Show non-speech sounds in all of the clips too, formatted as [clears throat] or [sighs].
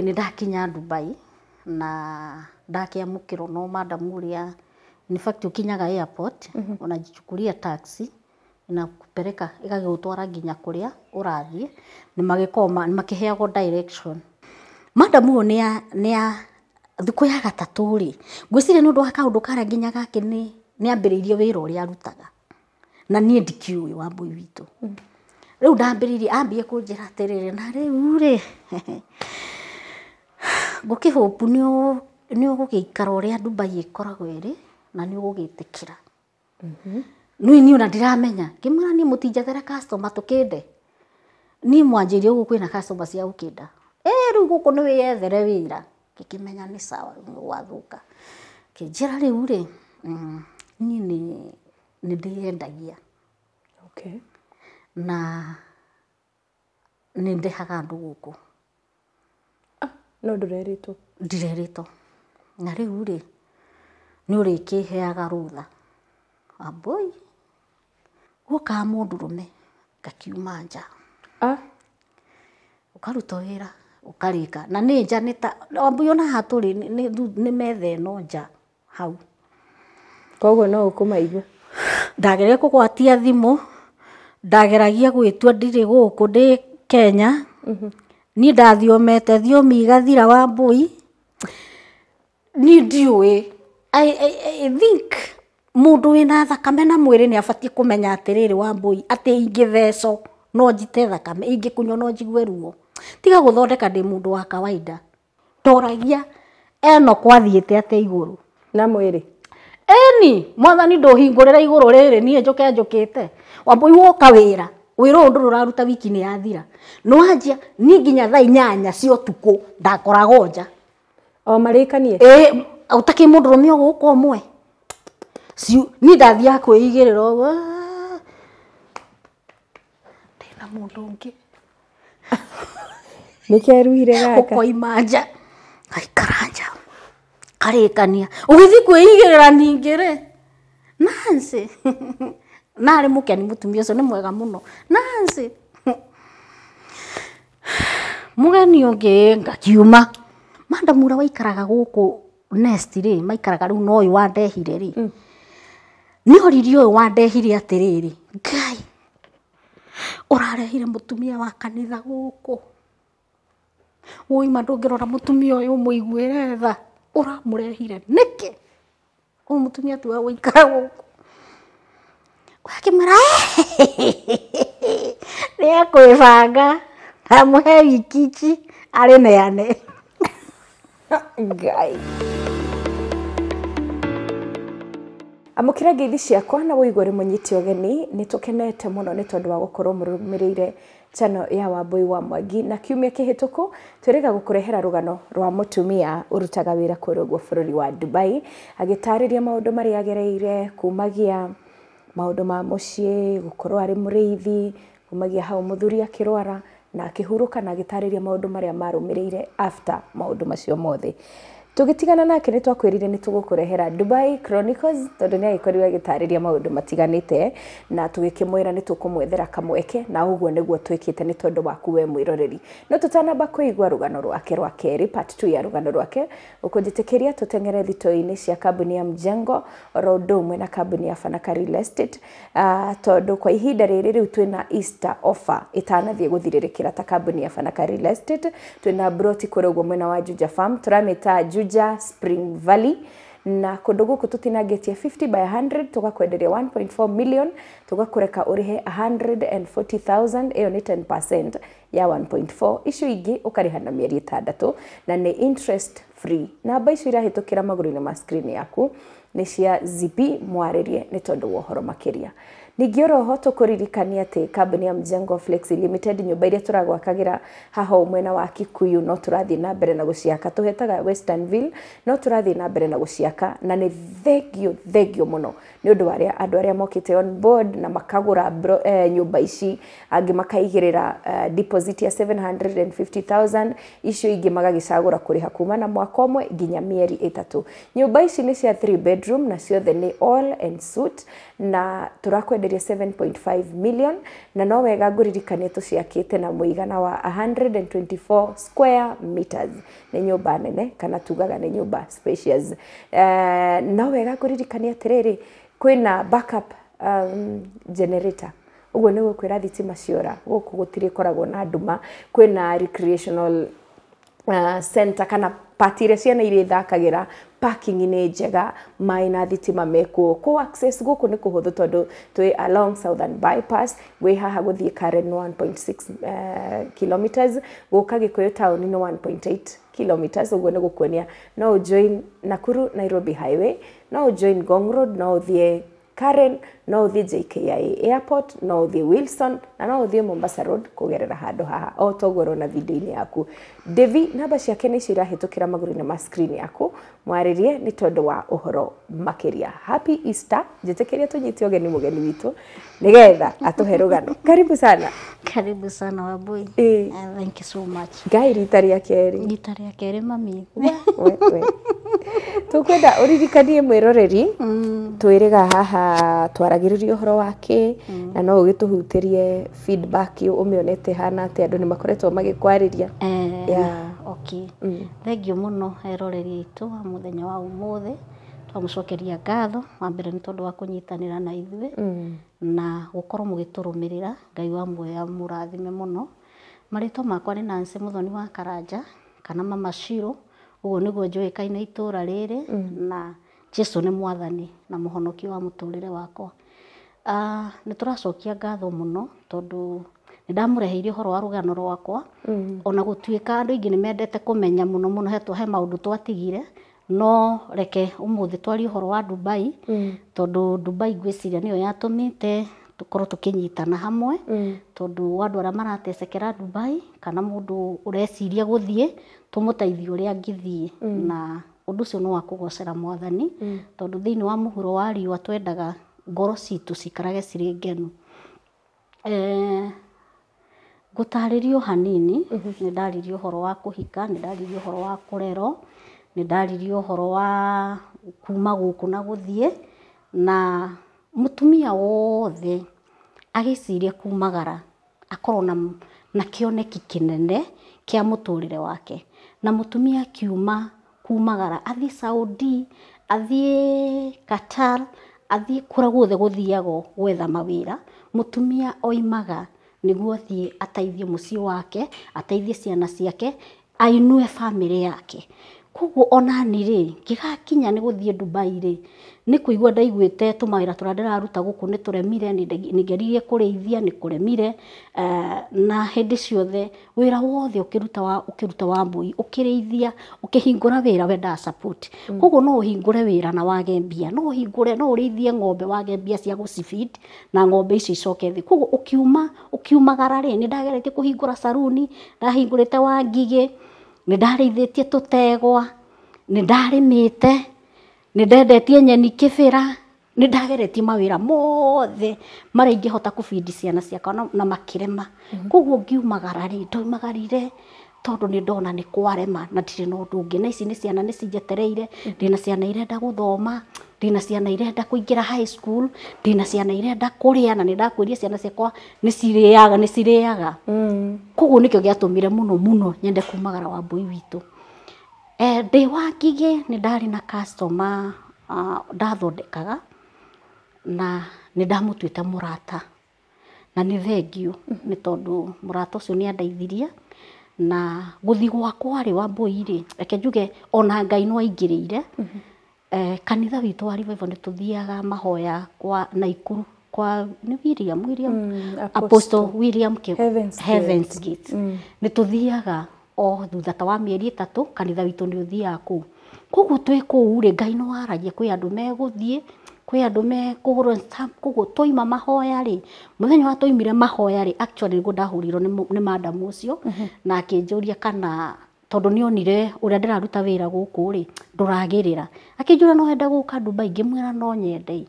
rä nä ndakinya dubai na ndakiamukirwo no madamu uria in fact ukinyaga airport mm -hmm. unajichukulia taxi na inakupeleka igagutwara nginya kuria urathie ni magikoma ni makiheagwo direction madamu uyo ni ya thiku ya gatatu ri ngwiciria ni undu wa kaundu karia nginya gake ni ambiriirie wira uria arutaga na niä ndikiå wa mbui witå mhm. rä u ndambä rä ambie kå njä na rä u [laughs] ngũkĩhũbu nĩ ũgũgĩikara ũrĩa dubai ĩkoragwo ĩrĩ na nĩ ũgũgĩtĩkĩra mm-hmm. nĩ niĩ ona ndiramenya ngĩmwĩra niĩ mũtinjethere kastoma tũkĩnde niĩ mwanjĩria ũguo kwĩna kastoma cia gũkĩnda ĩĩ rĩu gũkũ nĩ wĩyethere wĩra ngĩkĩmenya nĩ sawa nĩ gwathũka kĩnjĩra rĩu rĩ mm, niĩ nĩ nĩ ndĩyendagia na nĩ ndehaga andũ gũkũ nondå rerä two ndirerä two na rä u rä nä å rä kä heaga rå tha abåi gå kaga må ndå rå me gakiuma nja å karutwo wä ra å karä ka na nä nja ambuiyåna hatå ränä metheäno nja hau koguo no å kå maigua ndageragia kå gwatia thimå ndageragia gwä tua ndirä gå kå ndä kenya mhm. niä ndathiomete thiomi igathira wa mbå i nindiå ä må ndå wä na thakame na mwä rä nä abatie kå menya atä rä rä mb i atäinäecjtethakamgrutigagå thondeka nd må ndåwatragia eno kwathiä te atä igå rånamwrän mwathani ndå hingå rä ra igå rå rä rä niänjå ke njå kä te ambå i wokawä ra wiro undu ruraruta wiki ni yathira nwanjia ni nginya thai inyanya cio utuku ndakoragonja nja o marikanie eh utaki må ndå rå omwe si gå mwe ni dadhi kwä igä rä ra mundu ngi ndä na må [laughs] ndå å ngä nä keruire ukoima nja gaikara nja karä kania å gä kwä igä rä ra ningä rä [laughs] na arä må keni må tumia å cio nä mwega må no nanä må geni å ngä ngakiuma mandamu rä a waikaraga gå kå rä maikaraga rä u na å yå wandehire rä mm. nä oriri å yå wandehire atä rä rä ngai å rarehire må tumia wa kanitha gå kå woima ndå ngä rora må tumia å yå må iguä retha å ramå rehire nä kä å må tumia tiwe gå ikara gå kå kwa kimara ni akwibanga amuhe wikichi ari neane ngai amukira githi ciakwa na woigwa ri munyiti ogeni ni tukenete muno ni tondu wa gukorwo murumirire cano ya wambui wa mwangi na kiumia kihituku twirega gukurehera rugano rwa mutumia urutaga wira kuri guo bururi wa dubai agitariria maundu maria agereire kumagia maundu ma mucii gukorwo ari muriithi kumagia hau muthuri akirwara na akihuruka na agitariria maundu maria marumiriire after maundu macio mothe tũgĩtigana nake nĩ twakwĩrire nĩ tũgũkũrehera Dubai Chronicles tondũ nĩ agĩkorirwo agĩtarĩria maũndũ matiganite na tũgĩkĩmwĩra nĩ tũkũmwethera kamweke na ũguo nĩguo twĩkĩte ni tondũ waku we mwĩroreri no tũtanamba kwĩigua rũgano rwake rwa kerĩ part 2 ya rũgano rwake ũkũnjĩtĩkĩria tutengere thitoo-inĩ cia kambuni ya Mjengo oro ũndũ ũmwe na kambuni ya Fanaka Real Estate uh, ah, tondũ kwa ihinda rĩrĩ rĩu twĩna Easter offer ĩtanathiĩ gũthirĩrĩkĩra ta kambuni ya Fanaka Real Estate twĩna broti kũrĩa ũguo mwena wa Juja Farm tũramĩta Juja Juja Spring Valley na kundu guku tutinangitie 50 by 100 tugakwenderia 1.4 million tugakureka urihe 140000 iyo ni 10% ya 1.4 icio ingi ukariha na mieri itandatu na ni interest free namba icio irahitukira maguru-ini ma screen yaku ni cia zp mwaririe ni tondu wa uhoro makiria ningä oroho tå kå ririkania atä ya mjengo flex limited nyå mba iria tå ragwakagira haho mwena wa kikuyu no tå rathiä na mbere na gå ciaka tå hetaga westernville no tå rathiä na mbere na gå ciaka na nä thengio thengio må no nä å ndå arä andå arä a mokite on board na makagå eh, nyå ici angä makaigä rä ra uh, eh, deposit ya 750000 icio ingä magagicagå ra kå rä ha kuma na mwaka ũmwe nginya mieri ĩtatũ nyũmba ici nĩ cia 3 bedroom na ciothe nĩ all and suit na tũrakwenderia 7.5 million na no wega ngũririkanie tũciakĩte na mũigana wa 124 square meters nĩ nyũmba nene kana tugaga nĩ nyũmba spacious uh, no wega ngũririkania atĩrĩrĩ kwina backup um, generator uguo nä gwä thitima ciora gå kå gå tirä koragwo na nduma kwä recreational uh, center kana pati iria ciana iria ithakagira parking ni njega maä na thitima mekuo ko access gå ni kuhuthu tondu hå thå tondå along southern bypass wä haha gå thiä karen 1.6 uh, eh, kilometers gå ka gä kå yå 1.8 kilometers ũguo nä gũkuonia no join nakuru nairobi highway no join gong road no ũthiĩ karen no ũthiĩ JKIA airport no ũthiĩ Wilson na no ũthiĩ Mombasa Road kugerera handũ haha o toguo na video ini yaku Devi namba ciake nĩcio irahĩtũkĩra magũrũ-inĩ ma screen yaku mwaririe nĩ tondũ wa uhoro makĩria happy Easter njĩtĩkĩria tũnyite ũgeni mũgeni witũ nĩgetha atũhe rũgano karibu sana karibu sana wabui eh. Uh, thank you so much Ngai rita rĩa keri rita rĩa keri mami tukwenda ũririkanie mwĩroreri mm. twĩrĩga haha twara ndũkagirĩrie ũhoro wa kĩ mm. na no ũgĩtũhutĩrie feedback ũmĩonete hana atĩ andũ nĩmakoretwo magĩkwarĩria eh, okay. mm. thengiũ mũno eroreri aitũ wa mũthenya wa ũmũthĩ twamũcokeria ngatho wa mbere nĩ tondũ wa kũnyitanĩra na ithuĩ mm. na gũkorwo mũgĩtũrũmĩrĩra ngai wa muoya mũrathime mũno marĩtwa makwa nĩ Nancy muthoni wa Karanja kana Mama Shiro ũguo nĩguo njũĩkaine itũũra rĩrĩ mm. na jesu nĩ mwathani na mũhonokio wa mũtũrĩre wakwa Ah, nä tå racokia ngatho må no tondå nä reheire å horo wa rå rwakwa mm. ona gå tuä ka andå aingä nä mendete kå menya må no må no he maå ndå twatigire no reke å må thä twarie å horo wa dubai mm. tondå dubai ngwä ciria nä yo yatå mä te tukorwo tukinyitana hamwe mm. tondu arä a maratecekera Dubai kana mundu ureciria guthie tumuteithie uria angithie mm. na undu ucio ni wa kugocera mwathani mm. tondu thiini wa muhuro wa riua twendaga ngoro citå cikarage cirä ngenu ngũtarĩrio ee, hanini mm-hmm. nä ndaririe horo wa hika nä ndaririe horo wa rero nä ndaririe horo wa kuma kå na thiä na tumia wothe ciria kumagara akorwo na, na kĩoneki kĩnene kĩa mũtũrĩre wake na tumia kiuma kumagara athiä Saudi athiä Qatar athii kura guothe thiagwo gwetha mawira mutumia oimaga niguo athii ateithie ciä wake ateithie ciana ciake ainue bamĩrĩ yake koguo ona ngä rĩ nä gå thiä Dubai rĩ nä kå igua ndaiguä te tå mawä tå rä a ndäraruta gå kå nä tå remire nä ngeririe kå rä ithia nä kå remire eh, na hä ndä ciothe wä ra wothe å kä ruta wa å kä ruta wa mbåi å kä rä ithia å kä hingå ra wä ra wendaga mm. koguo no å hingå re wä ra na wage mbia no å hingå re no å rä ithie ng'ombe wage mbia cia gå cibid na ng'ombe icio icoke thä koguo å kiuma å kiumagara rä nä ndageretie kå hingå ra saruni ndahingå rä te wa ngigä nä ndarä ithä tie tå tegwa nä ndarä mä te nä ndendetie nyeni bä ra nä ndageretie mawä ra mothe marä ingä hota kå bindi ciana ciakwa na makä rema mhm. koguo ngiumagara rä ndoimagarire tondå nä ndona nä kwarema na ndirä na å ndå ngä na ici nä ciana nä cinjetereire mhm. ndä na ciana irenda gå thoma ndä na ciana irenda kå ingä ra ndä na ciana irenda kå rä a na nä ndakwä ria ciana ciakwa nä cirä aga nä cirä aga mm. koguo nä kä o gä atå mire må no må no nyende kumagara wa mbåi witå Eh, wa ngigä nä ndarä na customer ah, ndathondekaga na må rata na tondå må rata å cio nä nĩandeithirie na gũthiĩ gwakwa wa Wambũi-rĩ reke njuge ona Ngai no ire mm-hmm. eh, kanitha witũ nä tå thiaga mahoya kwa Naikuru kwa nä William William mm, Apostle William Heavens Gate mm. nĩtũthiaga o thutha ta wa mĩeri ĩtatũ kanitha witũ nĩ ũthiaga kũu koguo twĩ kũu rĩ ngai nĩ waragia kwĩ andũ megũthiĩ kwĩ andũ mekũhũrwo stamp koguo twaima mahoya rĩ mũthenya wa twoimire mahoya rĩ actually nĩguo ndahũrirwo nĩ madamu ũcio mhm. na akĩnjũria kana tondũ onire ũrĩa ndĩraruta wĩra gũkũ rĩ ndũragĩrĩra akĩnjũria no wende gũka Dubai ngĩmwĩra no nyende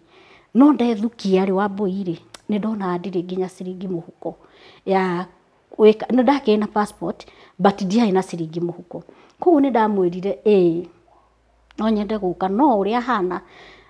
no ndethukia rĩ Wambũi rĩ nĩ ndona ndirĩ nginya ciringi mũhuko ya nĩ ndakĩrĩ na passport but ndiarĩ na ciringi huko koguo nĩ ndamwĩrire ĩĩ no nyende ka no a hana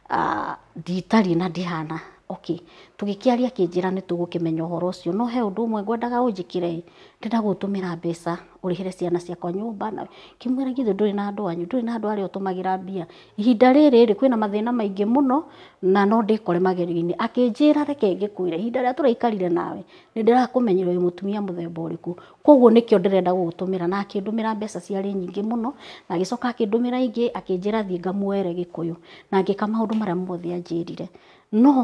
ah, nditarĩ na ndĩhana okay tugikiaria kinjira ni tugukimenya uhoro ucio no he undu umwe ngwendaga unjikire ndenda gutumira mbeca urihire ciana ciakwa nyumba na kimwira githu nduri na andu anyu nduri na andu aria utumagira mbia ihinda riri ri kwina mathina maingi muno na no ndikore magerini akinjira reke ngikwire ihinda ria turaikarire nawe ni ndirakumenyire wi mutumia muthemba uriku koguo nikio ndirenda gutumira na akindumira mbeca ciari nyingi muno na agicoka akindumira ingi akinjira thie ngamuoere gikuyu na ngika maundu maria mothe anjirire no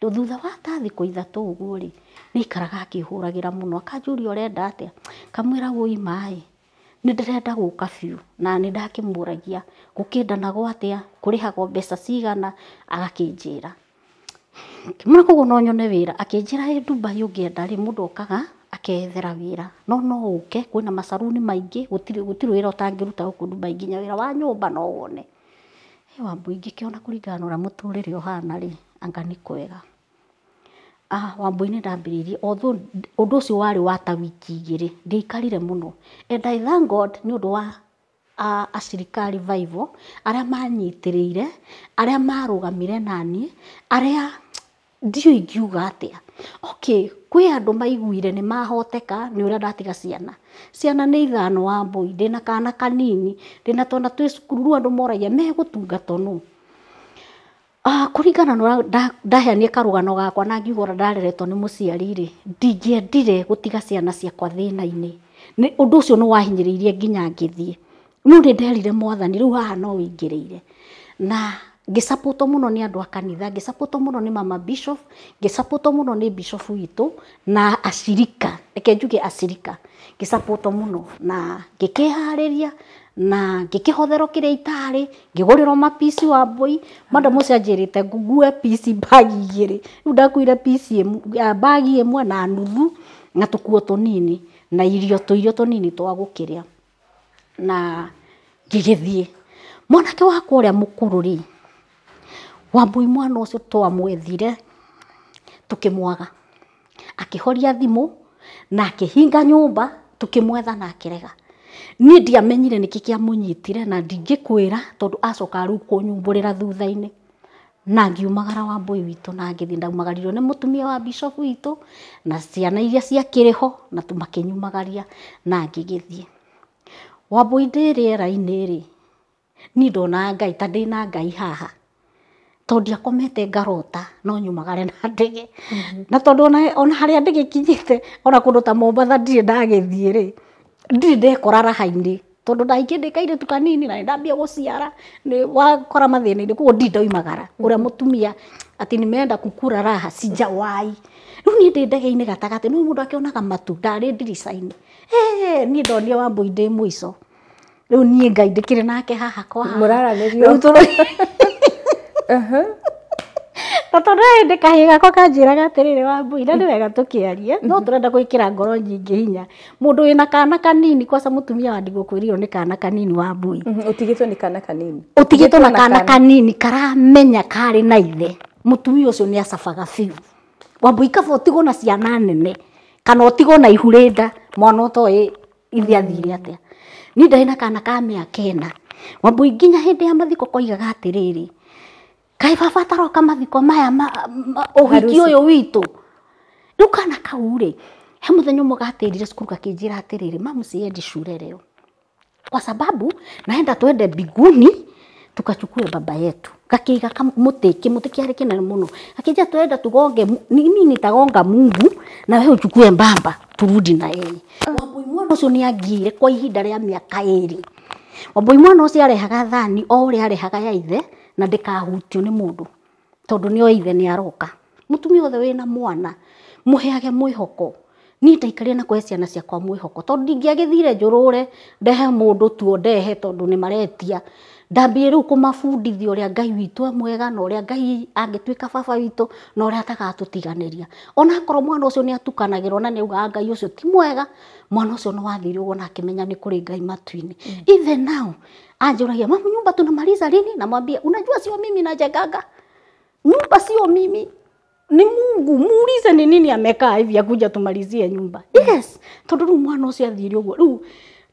thutha wa ta thikũ ithatũ ũguo rĩ nĩ aikaraga akĩhũragĩra mũno akanjũria ũrenda atĩa ngamwĩra woima ĩ nĩ ndĩrenda gũka biũ na nĩ ndakĩmũragia gũkĩndanagwo atĩa kũrĩhagwo mbeca cigana agakĩnjĩra ngĩmwĩra koguo no nyone wĩra akĩnjĩra ĩ Dubai ũngĩenda rĩ mũndũ okaga akeyethera wĩra no no ũke na macaruni maingĩ gũtirĩ gũtirĩ wĩra ũtangĩruta gũkũ Dubai nginya wĩra wa nyũmba no wone. He Wambũi ngĩkĩona kũringana na ũrĩa mũtũrĩre ũhana rĩ anga nĩ kwega. Ah, wambu nä ndambä rä å ndå å cio warä wa ta wiki igä rä ndiaikarire må no and i thank god nä å ndå wa uh, acirikari vaivo arä a manyitä rä ire arä a marå gamä re nani arä a ndiå ingiuga atä a okay kwä andå maiguire nä mahoteka nä å rä a ndatiga ciana ciana nä ithano wa ndä na kana kanini ndä na twana twä cukuru rä u andå moragia megå tungata Ah, kuringana no ndaheanie karugano gakwa na ngiuga ũrĩa ndareretwo nĩ mũciari-rĩ ndingĩendire gũtiga ciana ciakwa thĩna-inĩ ũndũ ũcio nĩ wahinyĩrĩirie nginya ngĩthiĩ no nĩ nderire mwathani rĩu haha no wĩingĩrĩire na ngĩcapũtwo mũno nĩ andũ a kanitha ngĩcapũtwo mũno nĩ mama bishop ngĩcapũtwo mũno nĩ bishop witũ na acirika reke njuge acirika ngĩcapũtwo mũno na ngĩkĩharĩria na ngä gå rä ngigurirwo mapisi wa mbui manda mucenjirite ngue pisi bagi igiri riu ndakuire pisi bagi imwe na nuthu na tukuo nini na irio tuirio tunini twa gukiria na ngigithie mwanake wakwa uria mukuru ri wambui mwana ucio twamwethire tukimwaga akihoria thimu na akihinga nyumba tukimwetha na rega niä ndiamenyire nä kä kä amå na ndingä tondu acoka rä u kå nyumbå thutha-inä na ngiumagara wa mbåyå witå na ngä thiä ndaumagaririo nä må tumia wa bishofu witå na ciana iria ciakä rä ho na makä nyumagaria na ngä gä thiä wambå indä rä rä ni ndona ngai ta ndä na ngai haha tondå akomete ngarota no nyumagare na ndege mm-hmm. na tondå ona harä a ndä gä kinyä te ona kå ndå ta mombatha ndirä ndagä thiä rä ndirä ndekorara hainä tondå ndaingä ndä kairä tu na nä ndambia gå ciara wakora mathä na koguo ndi ndoimagara å rä a må mm-hmm. tumia ni menda kukura raha cinja wai rä u niä ndä ndege-inä gatagatä nä må ndå akä onaga matu ndarä eh ni niä ndonie wa mbå indä må ico rä u niä ngai ndä kä rä nake haha kwaha må raranä rio na tondu hindi kahiä gakwa kanjäraga atä wa mbui na nä wega tå kä arie no mm-hmm. tå renda gwä kä ra ngoro nyingä hinya må ndå wä na kana kanini kwaca må tumia wa ndigå kwä rirwo nä kana kanini wa mbui å mm-hmm. tigä two kana kanini å tigä two na kana kanini karamenya karä na ithe må tumia å cio nä acabaga biu wa mbui kaba å tigwo na ciana nene kana å tigwo na ihurä nda mwana å toä ithe athire mm-hmm. atä a ni ndarä na kana ka akena wambui nginya hä ndä ya mathiko koigaga atä rä rä kaä babatarwo kamathiko maya uhiki å yå witå rä u kana kau rä he må thenya å mwe gatä rire cukuru gakä njä ra atä rä rä mamu siendi shule leo kwa sababu naenda twende biguni tukachukue baba yetu gakiiga kamuti kimuti kiari kinene muno akija twenda tugonge mimi nitagonga Mungu na wewe chukue mbamba turudi na yeye uh. Wambui mwana ucio ni agiire kwa ihinda ria miaka iri Wambui mwana ucio arehaga thani o uria arehaga ya ithe na ndikahutio ni mundu tondu ni oithe ni aroka mutumi othe wina mwana muheage mwihoko ni ndaikarire na kwe ciana ciakwa mwihoko tondu ndingiagithire njurure ndehe mundu tuo ndehe tondu ni maretia ndambire riu kumabundithia uria ngai witu e mwega na uria ngai angituika baba witu na uria atagatutiganiria ona akorwo mwana ucio ni atukanagirwo na ni augaga ngai ucio ti mwega mwana ucio ni wathire uguo na akimenya ni kuri ngai matwini mm. even now Angela, mama, nyumba tunamaliza lini? Namwambia unajua, sio mimi najagaga nyumba, sio mimi ni Mungu, muulize ni nini amekaa hivi akuja tumalizie nyumba. Yes, Tondoru riu mwana ucio athire uguo riu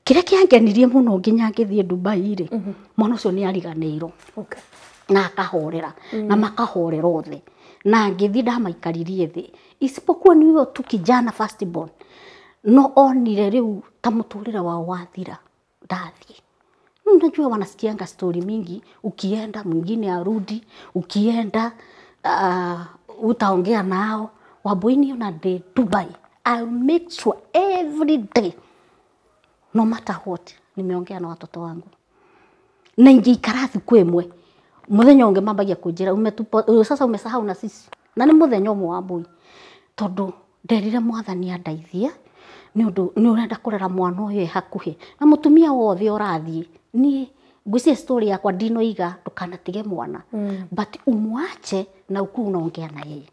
kiria kiangenirie muno nginya ngithie Dubai ri mhm. mwana ucio ni ariganeirwo okay. na akahorera na mhm. makahorera othe na ngithii ndamaikaririe thi isipokuwa ni huyo tu kijana first born. no onire riu ta muturire wao wathira ndathii Unajua wanasikianga stori mingi, ukienda mwingine arudi, ukienda uh, utaongea nao waboini na de Dubai. I'll make sure every day no matter what nimeongea na watoto wangu na ingeikara thiku imwe muthenya unge mambagia kunjira umetupo sasa umesahau na sisi na ni muthenya umwe wa mbui tondu nderire mwathani andaithie ni undu ni urenda kurera mwana uyu e hakuhi na mutumia wothe urathie ni ngwicia story yakwa ndinoiga tige mwana mm. but umwache na uku unaongea na yeye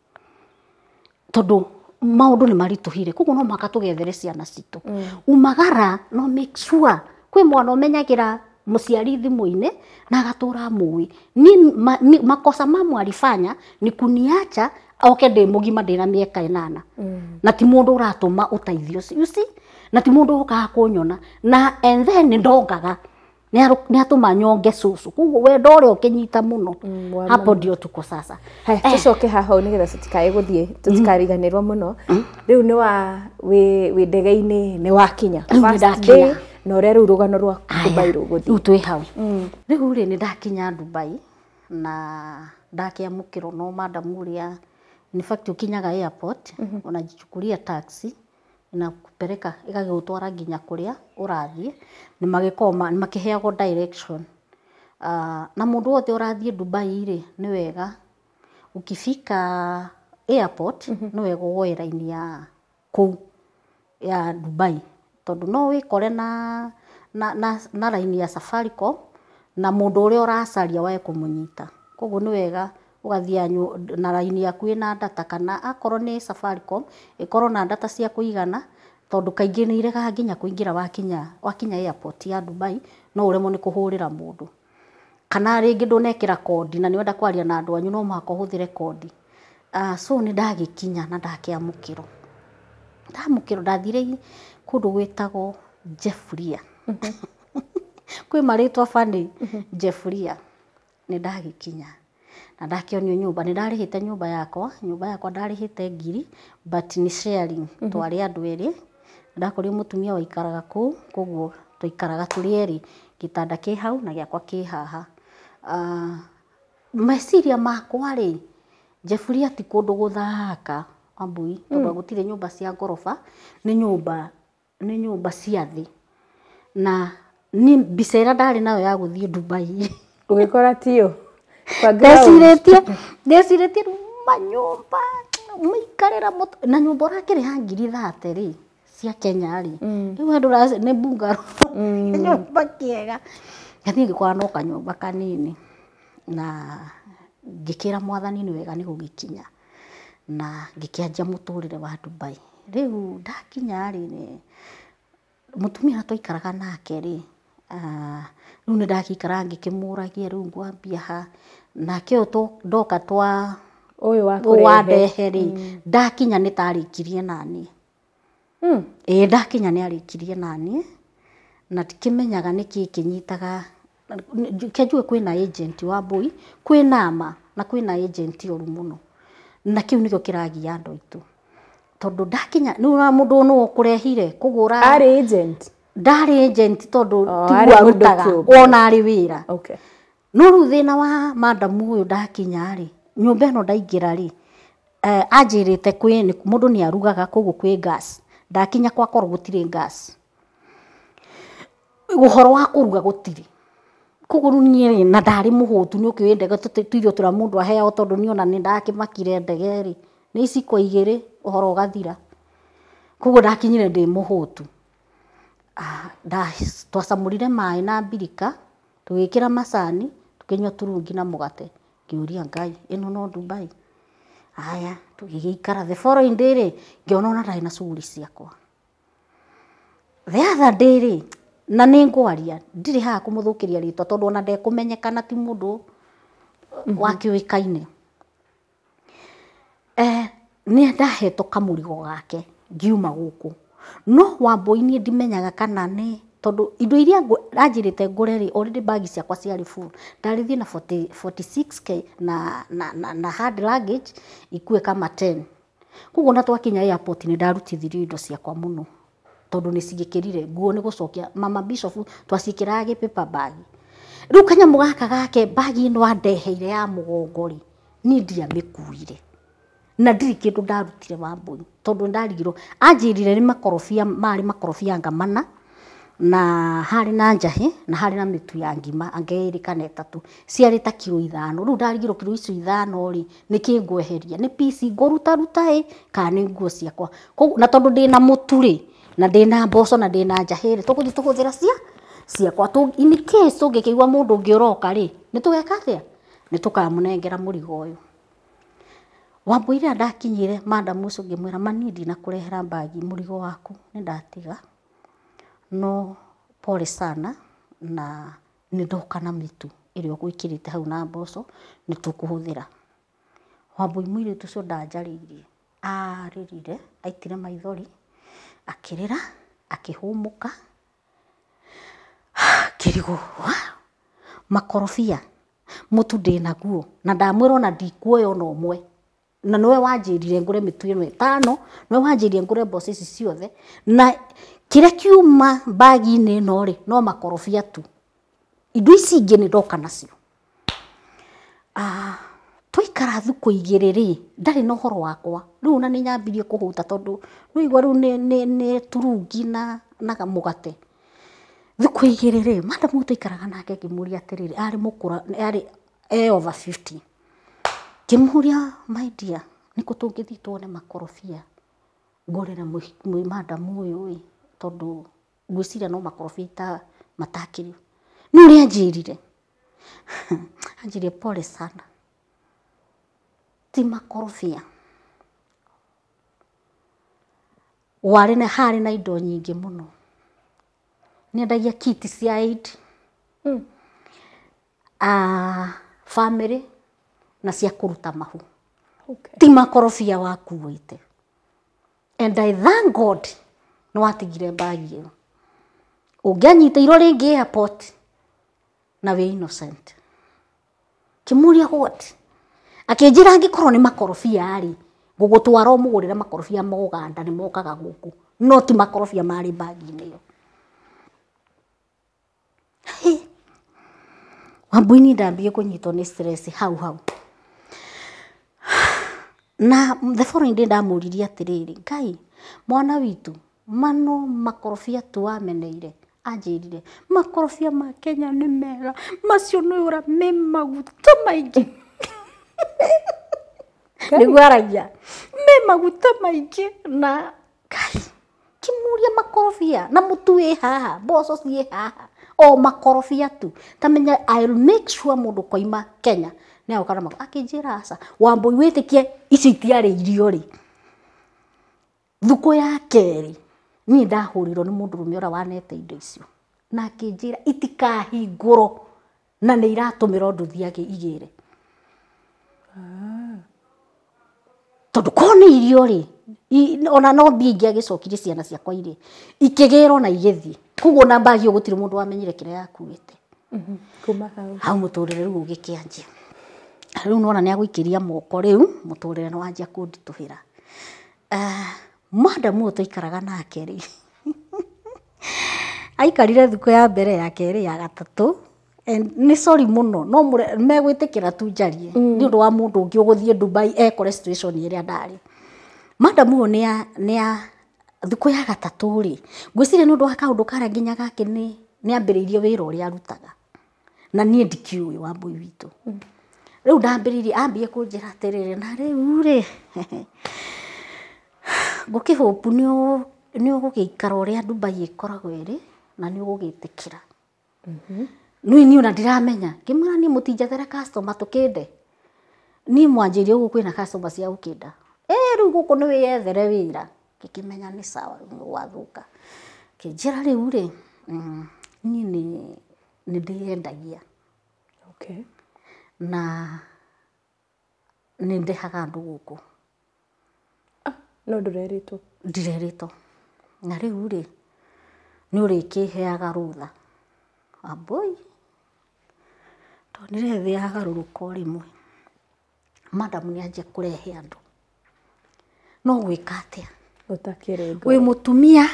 tondu maundu ni marituhire koguo no maka tugethere ciana citu mm. umagara no make sure kwi mwana umenyagira muciari thimuine na gatura mui ni ma, ni, makosa mamu alifanya ni kuniacha oke ndä mugima gima na mieka inana mm. na ti mundu uratuma utaithio you see na ti mundu ndå å na and then ndongaga mm nä atå nyonge cåcå koguo wenda å rä a å kä nyita må no mm, hapo ndio tuko sasa eh. tå coke hahau nä getha tå tikae gå thiä mm. tå tikariganä rwo må no mm. rä u nä wa wä ndege-inä nä wakinya na å rä a rä u rå gano rwa dubai rå gå thiä twä hau rä u rä nä ndakinya dubai na ndakä amå kä rwo no madamu å rä a ukinyaga airport mm -hmm. unajichukulia taxi inakupeleka ikagutwara nginya kuria urathiä nä magä makiheagwo direction uh, na må ndå wothe å rathiä dubai rä nä wega ukifika airport mhm. nä wega woe raini ya kå ya dubai tondå no wä kore na, na, raini ya safaricom na må ndå å rä a å racaria wae kå må nyita koguo nä wega ugathia na raini yaku na data kana akorwo nä safaricom korwo na data cia igana tondå kaingä nä iregaga nginya kå wakinya ra wakinya airport ya dubai no å remwo nä kå kana rä ngä kodi na nä wenda kwaria na andå anyu no må haka kodi hå thä uh, ah, so nä ndagä kinya na ndakä amå ndathire kå ndå gwä tagwo jefria mm-hmm. [laughs] kwä marä twa banä mm-hmm. jefria nä na ndakionio nyumba nä ndarä hä te nyå yakwa nyå mba yakwa ndarä hä te ngiri but nä sharing mm -hmm. twarä andå erä ndakorire mũtumia waikaraga kũu koguo twaikaraga tũrĩ erĩ gĩtanda kĩ hau na gĩakwa kĩ haha uh, meciria makwa rĩ jefuria ti kũndũ gũthaka ambui hmm. tondu mm. nyũmba cia ngoroba nĩ nyũmba nĩ nyũmba cia thĩ na ni mbica ĩrĩa ndarĩ nayo ya gũthiĩ Dubai ugikora tio ndecirĩtie ndecirĩtie manyũmba maikarĩra na nyũmba ũrakĩrĩha ngiri thate rĩ cia kenya rä mm. rä u andå nä mbungaro mm. [laughs] nyåmba kĩega gathiä ngä kora no kanyåmba kanini na ngä kä ra mwathani nä wega nä gå gä kinya na ngä kä anjia må tå rä re wa dubai rä u ndakinya rä må tumia twaikaraga nake rä ah, rä u nä ndagäikaraga ngä kä må ragia rä u ngwambia ha nake å yå ndoka twa å yå wandehe rä ndakinya nä tarä kirie naniä Hmm. ĩĩ ndakinya nĩ arĩkirie naniĩ na ndikimenyaga nĩkĩĩ kĩnyitaga reke njuge kwĩna agent wa Mbũi, kwĩna ma na kwĩna agent oru mũno, na kĩu nĩkĩo kĩragia andũ aitũ tondũ ndakinya nĩwona mũndũ ũyũ nĩwe ũkũrehire koguo ũra arĩ agent ndarĩ agent tondũ oh, tiguo arutaga ona arĩ wĩra, no rĩu thĩna wa mandamu ũyũ ndakinya rĩ, nyũmba ĩno ndaingĩra rĩ, eh, anjĩrĩte kwĩ mũndũ nĩarugaga koguo kwĩ gas ndakinya kwakorwo gutire gas uhoro wa kuruga gutire koguo rä u na ndarä må ni ukiwe nä å kä wä ndege tuirio tå rä aheao ona ni ndakä makire ndege ri nä icikwa igä rä å horo å gathira koguo ndakinyire ndä må hå tu ah, twacamå rire maä na birika tå gä kä ra macani tå turungi na må gate ria ngai ä no dubai haya tugigikara the following day ri ngiona ona ndarä na cuguri ciakwa the other day ri na nä ngwaria ndirä haha kå må thå kä ria rä twa tondå ona ndekå menyekana ti må ndå mhm. wakä å kaine eh, nä ndahetwo kamå rigo gake ngiuma gå kå no wambå-inä ndimenyaga kana nä tondu indo iria anjirite ngure ri already bagi ciakwa ciarĩ full ndarĩ thiĩ na 46k na, na, na, na hard luggage ikue kama 10 koguo na twakinya airport nĩ ndarutithirio indo ciakwa muno tondu ni cigäkärire nguo ni gucokia mama bishop twacikäraga gi paper bag rä kanya mugaka gake bag ino andeheire ya mugongori ni ndia mikuire na ndiri kindu ndå ndarutire wambå tondå ndarigirwo anjä rire nä makorobia marä makorobia ngamana na hari na njahi na hari na mitu ya ngima angeä kana ätatå ciarä ta kilo ithano ru ndarigiro kilo kiro icio ithano ri nä kä ngweheria nä pici ngå rutaruta ä kana nguo ciakwa na tondå ndä na må tu rä na ndä na mboco na ndä na njahä rä tå gå thiä cia ciakwa tu tå case kä mundu ungiroka ri ni tugeka å ni tukamunengera nä tå geka atä a nä tå kamå nengera må rigo å yå wambå ire ndakinyire mandamuco ngä mwä ra mani ndinakå mbagi må waku ni ndatiga no pole sana na nä ndoka na mä tu ä rä a å gwä rä te hau na mboco nä tå kå hå thä ra wambå i må irä tu cio ndanjarä arä rire aitire maithori akä rä ra akä hå må ka [sighs] kä rigå makorobia må tu ndä naguo na ndamwä ra ona ndikuoya ona å mwe na nä we wanjä rire ngå re mä tu ä no ä tano nä we wanjä rire ngå re mboco ici ciothe na kĩrĩa kiuma mbagi-inĩ ĩno rĩ no makorofia tu indo ici ingĩ ni ndoka nacio ah, twaikara thukũ igĩrĩ ri ndarĩ na ũhoro wakwa rĩu na ni nyambirie kũhũta tondũ rĩigua rĩu nĩ, nĩ, nĩ turungi na, na mũgate thikå igä rä rä manda å twaikaraga nake ngä må ria atä rä rä arä må kå ra arä e over fifty ngä må ria maidia nä kå tå ngä thiä tuone makorobia ngorera madamu å yå ä tondu ngwiciria no makorobia ita matakĩrio no ria anjĩrire [laughs] anjĩrire pole sana ti makorobia warĩ na harĩ na indo no nä endagia kiti cia aid mm. na cia ruta mahu ti makorobia wakuĩte and i thank god nä watigire mbagi ä yo å ngä anyitä irwo rä ngä na we innocent kä må ria gwati akä njä ra angä korwo nä makorobia-rä gå gå twara å mokaga gå no ti makorofia mari bagi iyo ä yo wambui-inä ndambie kå nyitwo nä hau hau [sighs] na the following day ndamå ririe atä rä ngai mwana witu mano makorobia twameneire anjirire makorobia ma kenya nä mega macio no å ra mä maguta maingä nä guo aragia me maguta maingä na kai kimuria makorobia na må tu haha mboco ciä haha o makorobia tu tamenya I'll make sure mundu koima Kenya ne okara mako akinjira aca wambo iwitikie ici itiarä irio rä thuku ya keri ni ndahårirwo nä må ndå rå me å a wanete indo icio na kinjira njä ra itikahingå ro na nä iratå mä ra igire ndå thiagä igä re tondå nä irio rä ona no thiä ingä agä ciana ciakwa irä ikä gä na igethi kugo koguo na bagi gå tirä må ndå wamenyire kä rä a yakuä te mhm, hau må tå rä re rä u å gä rä u nona nä agå ikä ria moko rä u må tå rä re wanjia kå nditå madamu twaikaraga nake rĩ [laughs] aikarire thikũ ya mbere ya kerĩ ya gatatũ nä sori må no no tä kä ra tu njarie nä å ndå wa må ndå å ngä å gå thiä dubai ekore ä rä a ndarä madamu å nä ya thikå ya gatatå rä ngwä ciria nä å ndå wa kaå ndå karä a nginya gake nä ambä rä irie wä ra å rä a arutaga na niä ndikiå wa mbå witå mm. rä u ndambä rä irie ambie kå njä ra atä rä rä na rä u rä ngũkĩhũbu nĩ ũgũgĩikara ũrĩa dubai ĩkoragwo ĩrĩ na nĩ ũgũgĩtĩkĩra mm-hmm. nui niĩ ona ndĩramenya ngĩmwĩra niĩ mũtinjethere kastoma tũkĩnde niĩ mwanjĩria ũguo kwĩna kastoma cia gũkĩnda ĩĩ rĩu gũkũ nĩ wĩyethere wĩra ngĩkĩmenya nĩ sawa rĩu gwathũka kĩnjĩra rĩu rĩ mm, niĩ nĩ nĩ ndĩyendagia na nĩ ndehaga andũ gũkũ no ndũreritwo ndireritwo na rĩu rĩ nĩ ũrĩkĩheaga rũtha amboi to nĩ rĩrĩ hagarũrũka o rĩmwe mandamu nĩ anjia kũrehe andũ no gwĩka wi mutumia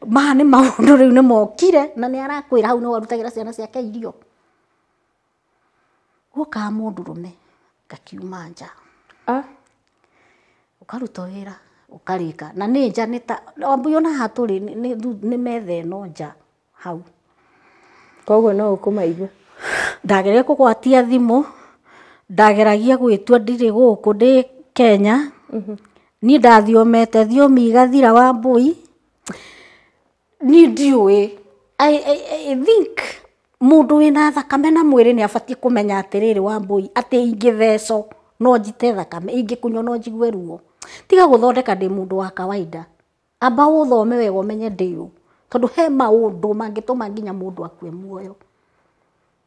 ma maya nĩ maũndũ rĩu nĩ mokire na ni arakwira hau nĩwe arutagĩra ciana ciake irio guokaga mũndũrũme ngakiuma nja ah, karutwo wä ra å karäka na nä nja ambåi ona hatå ränä metheno nja hau koguo no å kå maigua ndageragia kå gwatia thimå ndageragia gwä tua ndirä gå kå ndä kenya mhm. niä ndathiomete thiomi igathira wa mbå i niä ndiå ä må ndå wä na thakame na mwä rä nä abatiä kå menya atä rä rä wa mbå i atä ingä heco no njite thakame ingä kunya no njigwe ruo tiga gå ndi mundu wa kawaida amba å thome wega å menye ndä tondå he maå ndå mangä tå ma nginya må ndå akue muoyo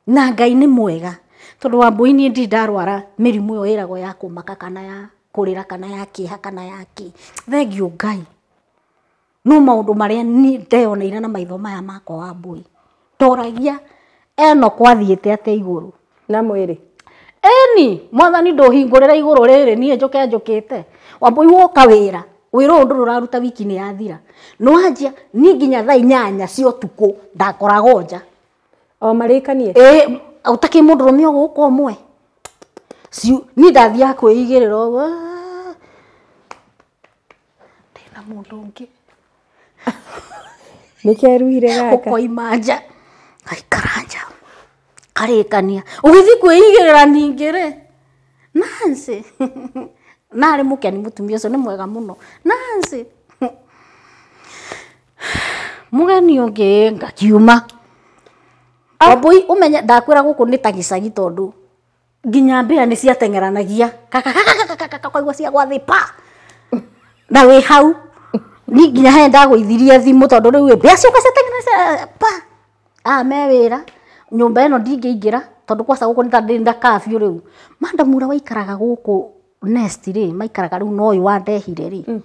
na ngai nä mwega tondå wambå ini ndi ndarwara mä rimå ä yo ä ragwo ya kå maka kana ya kå rä ra kana ya kä ha kana ya kä thengi å ngai no maå ndå marä a nä ndeyoneire na maitho maya makwa wa mbå i toragia eno kwathiä te atä igå rå na mwä rä ni mwathani ndå hingå rä ra igå rå rä rä niä njå ke njå kä te ambo i woka wä ra wä ra å ndå rå å raruta wiki nä yathira nä wanjia ninginya tha inyanya cio tukå ndakoraga nja marä kanieä takä må ndå rå mä o gå ka mwe ni ndathiäga kwä igä rä ra dna må ndå ngä nä keruireaå kaoimanja aikara nja arä kania å gäthi kwä igä rä ra ningä rä na [laughs] na arä må keni må tumia å cio nä mwega må no må geni å ngä ngakiuma ah. ombåi å menye ndakwä ra gå kå nä ta gä cagi tondå nginya mbä nä ciatengeranagia kakakaigua na wä hau ni ra nyå ä no ra waikaraga gå kå nest rä maikaraga rä u no yå wandehire rä mm.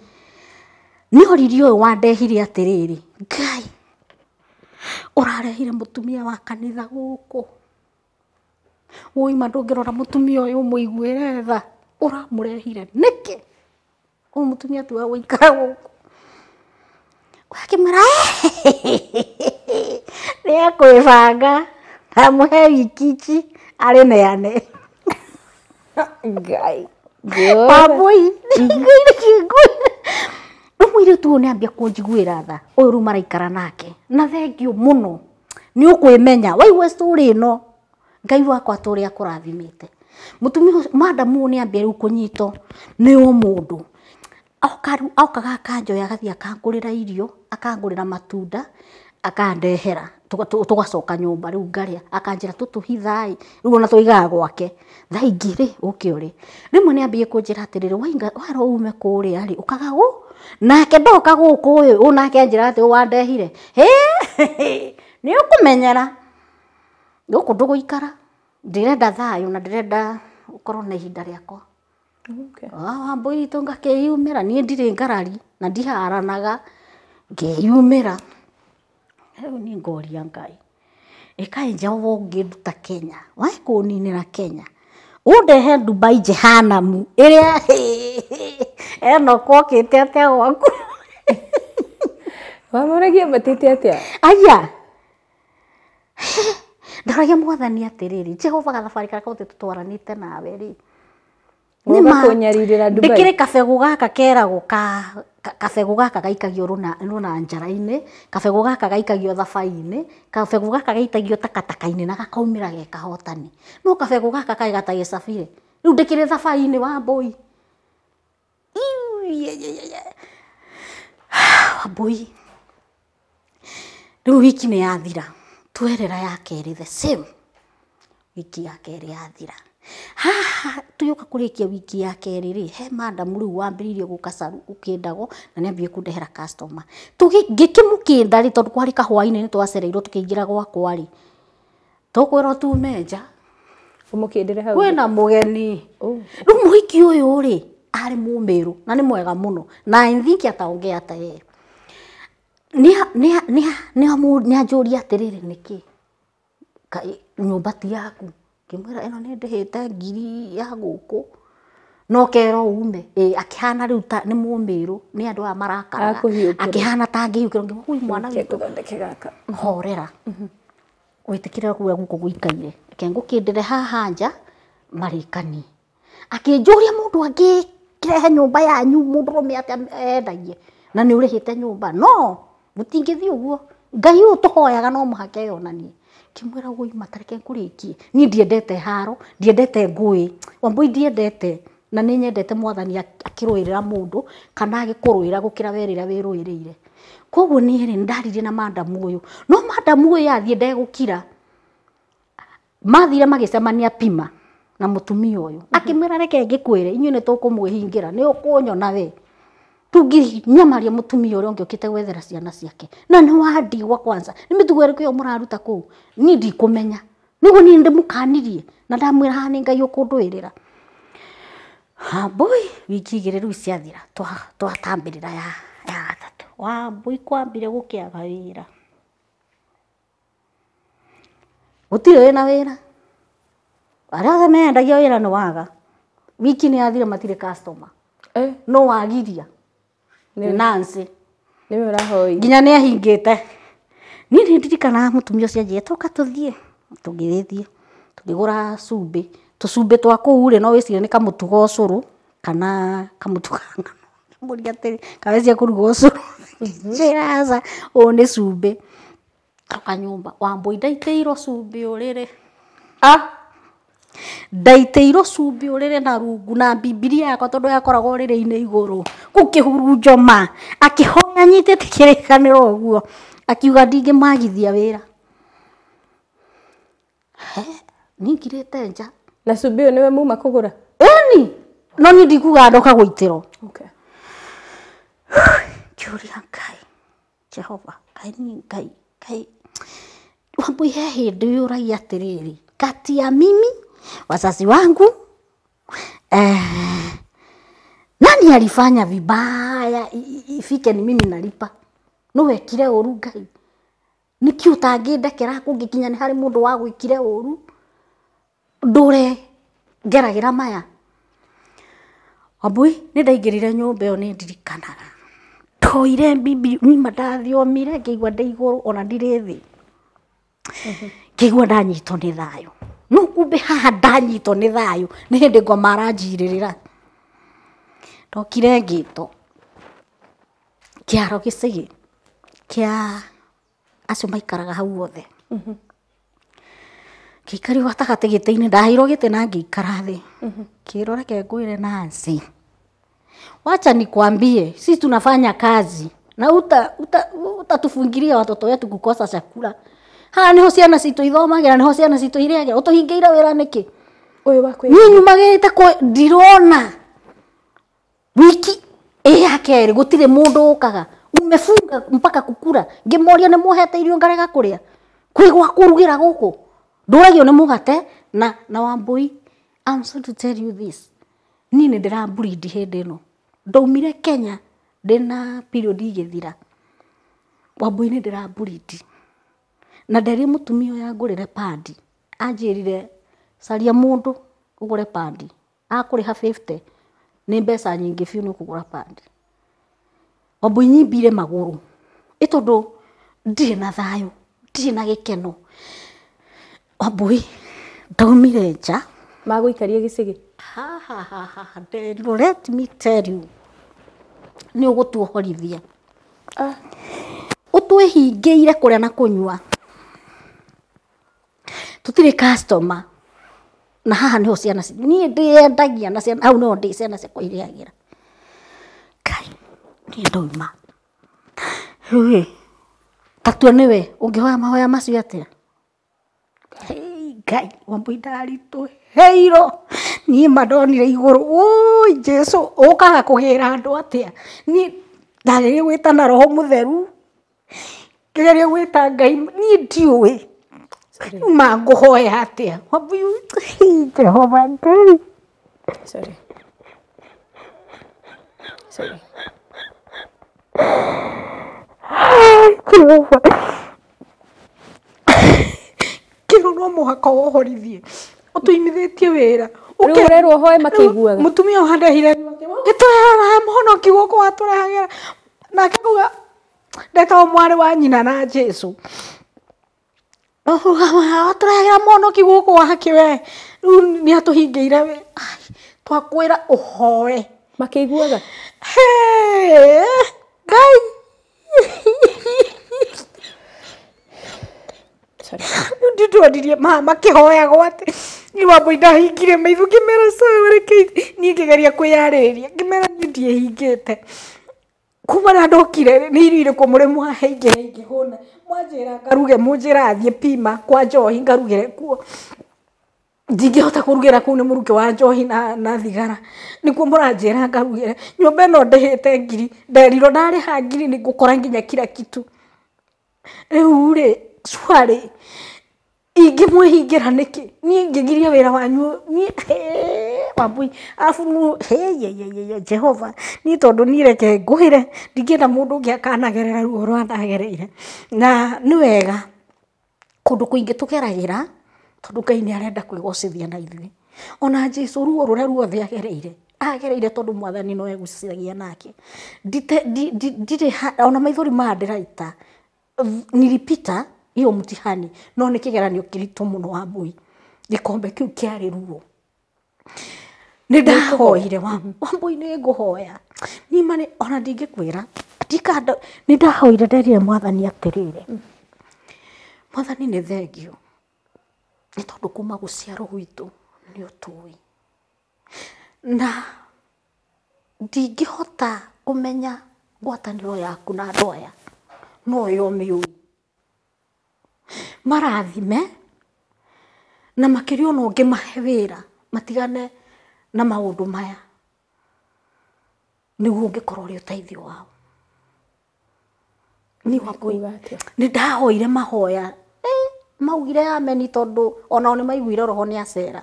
nä oriri å yå wandehire atä rä rä ngai å rarehire må tumia wa kanitha gå kå ima ndå ngä rora må tumia å yå må iguä retha tha å ramå rehire nä kä å må tumia tiwe gå ikara gå kå akä mwä ra [laughs] nä ekwä banga amå he wiki arä neane [laughs] ngai wambui rä u mũirĩtu yå nä ambia kå njiguä kũnjiguĩra tha yå rä u maraikara nake na må no å thengiũ mũno nĩ ũkwĩmenya waigua story no ngai wakwa ta te må mũtumia mandamu ũyũ nä ambia rä u kå nyito kũnyitwo nĩ o mũndũ okaga akanjoya rä ra irio akangå rä ra matunda akandehera tugacoka nyumba riu ngaria akanjira tutuhithai riu ona twigaga gwake thai ngiri uke uri rimwe ni ambie kunjira atiriri wainga waro ume kuri ari ũkaga gũ nake ndoka guku uyu unake anjira ati wandehire he ni ukumenyera guku ndũgũikara ndirenda thayũ na ndirenda ũkorwo na ihinda riakwa wambui witũ ngakĩyumĩra niĩ ndirĩ ngarari na ndiharanaga ngeyumĩra ni ngoria ngai ä jehova å ngä kenya waä kå ninä ra kenya undehe dubai jehanamu ä rä a enokwo kä te atä a gwaku matä te atä a aya ndaragia mwathani atä rä rä jehova gathabarä karä kaå tä tå twaranä te nawe rä nä ma ndä kä rä kabegå gaka keragwo ka kabegå gaka gaikagio rå njara-inä kabegå gaka gaikagio thabai-inä kabegå gaka gaitagio takataka-inä na gakaumä ra gekahotani no kabegå gaka kaä gata gä cabire rä u ndä kä rä thabai-inä wa mbåi wambui rä u wiki nä yathira twerera ya kerä the same wiki ya kerä yathira haha tugiuka kia wiki ya keri ri he madam riu wambiririe gukacaru ukindagwo na ni ambie kundehera customer tugikimukinda ri tondu kwari kahwaini ni twacereirwo tukiingira gwakwa ri tukwirwo tume nja umukindire hau kwina mugeni riu muhiki uyu ri ari mumiru na ni mwega muno na i think ataongea ta yeye ni anjuria atiriri niki nyumba ti yaku akimwira ino ni ndihite ngiri ya guku no kero ume e akihana riu ta ni mumiru ni andu amarakara akihana ta ngiukiro ngi hui mwana gaka horera mm-hmm. ku ya guku guikaire kengukindire haha nja marikani akinjuria mundu angikirehe nyumba yanyu mundu rume atia endagie na ni urihite nyumba no mutingithii uguo ngai utuhoyaga no muhake yonanie kimwira guima matareke kuriki ni ndiendete haro ndiendete ngui wambo ndiendete na nä nyendete mwathani akä mundu rä ra må ndå kana agä gukira werira ä ra gå ra werä koguo ndaririe na manda muyu yå no manda å yå athiä kira mathire magä cemania pima na må tumia å yå mhm. akä mwä ra reke ngä kwä re inyuä nä tå kå mwä hingä ra nä å kå aariam tmi å ra ä å kä tewethera cianacikena nä wandigwanä m tug räk omå rarutakuindikå mnyaguo nindämå kanirienandamwära ai å kå nrraw rihiwatabä rra akwmbie gå kä aga wragå tirä wä na wä raar aemeyendagia wä ra nwaga wki nä yathire matire eh. nowagiria nancy nä we å rahoire nginya nä ahingä te niä nä ndirikanaga må tumia å cio anjä toka tå thiä tå ngä rä thiä tå ngä gå ra cumbä tå cumbä twa kå u no wä cirie nä kamå tuga å cå kana kamå tuga ngano mbå ri atä rä kawecia kå ruga å cå rå mhm. njä raca å nä cumbä oka mba wambå indaitä irwo cumbä å rä rä ah ndaiteirwo cumbi urire na rungu na bibiria yakwa tondu yakoragwo urire-ini iguru kuu kihurunjo rä kanä nyitite å guo akiuga ra ningirä te nja na cumbi uyu niwe muma ra ni no ni ndikuga andu kagwitirwo [sighs] ngiuria ngai jehova kai ni ngai ngai yå he hindi yuragia rä kati ya mimi wazazi wangu eh, nani alifanya vibaya ifike ni mimi nalipa nuwekire uru ngai niki utangindekera kũngĩkinya nĩ harĩ mũndũ wa gwĩkire ũru ndũre ngeragĩra maya abui ni ndaingĩrire nyumba yo ni ndirikanaga ndoire bibi nima ndathiomire mire ndĩ igũrũ ona ndirithi thĩ ngĩigua ndanyitwo nĩ thayo no kumbe haha ndanyitwo nä thayå nä hä ndä ngoma rä ra ndokire ngätwo kä haro gä cigä kä a acio maikaraga hau othe mhm. ngä ikari gatagatä gä tä-inä ro gä tä na ngä ikara thä kä rwo reke mhm. ngwä re nanci wacha nikwambie sisi tunafanya kazi na uta, uta, utatufungiria watoto wetu kukosa chakula haha niho ciana citå ithomagä niho ciana citå irä agä ra å tå hingä ire wä ra nä kä niä nyumagä rä te ndirona wiki ä ya kerä gå tirä må ndå å kaga umefunga mpaka kukura ngä moria nä mwhete irio ngarega kå rä a kwä gwa kå rugä ra gå kå ndå ragio nä må gate na na wambui I'm to tell you this niä nä ndä ramburindi hä ndä ä no ndaumire kenya ndä na period igä thira wambui nä ndä ramburindi na ndeerire mutumia uyu angurire pad anjirire caria mundu ugure pad akuriha fifty ni mbeca nyingi biu ni ukugura pad ombu inyimbire maguru i tondu ndire na thayo ndire na gikeno ombui ndaumire nja magwikaria gicigi let me tell you ni ugutuohorithia utwihingiire ah. kuria na kunyua tutire customer na haha nä ho ciana niä ndä endagia na ciana au no ndi ciana ciakwa irä kai ni ndoima rä tatua nä we ungihoya mahoya macio atä ngai wambå ndaritå heirå niä mandonire igå rå å jesu å kaga kå hä ra andå atä a niä ndagerie gwä ta na roho må theru ngä ngai niä ndiå ä Magoya atia hobu yute hoba ngai. Sorry. Sorry. Jehova. Kiro no muhaka wohorithie. Utuimithĩtie wĩra. Ũkererwo hoe makä må tumia gä makĩiguaga. Mũtumia ũhandahire gĩtũreheraga watå gũkũ ra Nake kuga ndetaga mwarä wa nyina na jesu ũhuhaga watũrehera gå gũkũ wake we rĩu nĩ atũhingĩire twakwĩra ũhoe makĩiguaga ngai ndi twaririe maa makĩhoyagwo atĩ niĩ wambũi ndahingire maitho ngĩmera sorry niĩ ngĩgeria kwĩyarĩrĩria ndiä hingä te kuma na ndokire nä irio irä kå må rä mwahe ingä rä ingä hå na mwanjä ra ngaruge må njä pima kwa njohi ngarugä re kuo ndingä hota kå rugä ra kå wa njohi na, na thigara nä kuo må ranjä ra ngarugä re nyå mba ä no ndähä ngiri nderirwo ndarä ha ngiri nä ngå kora nginya kira kitu rä u rä cwarä ingä mwä hingä ra nä kä niä ngä giria wä wambui arabu nu heyeyeye jehova ni tondu ni reke nguhire ndingienda mundu ungi akanagerera ruo rwa ndagereire na ni wega kundu kuingi tukeragira tondu ngai ni arenda kwigocithia na ithuĩ ona jesu ruo ruria ruothe agereire agereire tondu mwathani no eguciragia nake ndirĩ ona maithori maya ndĩraita nilipita hiyo mtihani no nä kä geranio kä ritå må no wa mbui gä kombe kä u kä arä ruo nä ndahoire wambui nä ngå hoya nima ona ndingä kwä ra nä ndahoire nderire mwathani atä rä re mwathani nä thengio nä tondå kuma gå ciarwo gwitå nä å tåi na ndingä hota kå menya ngwatanä yaku na andå aya no yo mä å marathime na makä rä ona å ngä mahe wä ra matigane na maundu maya niguo ngikorwo ri uteithio wao ni ndahoire mahoya maugire ameni tondu onao ni maiguire roho ni acera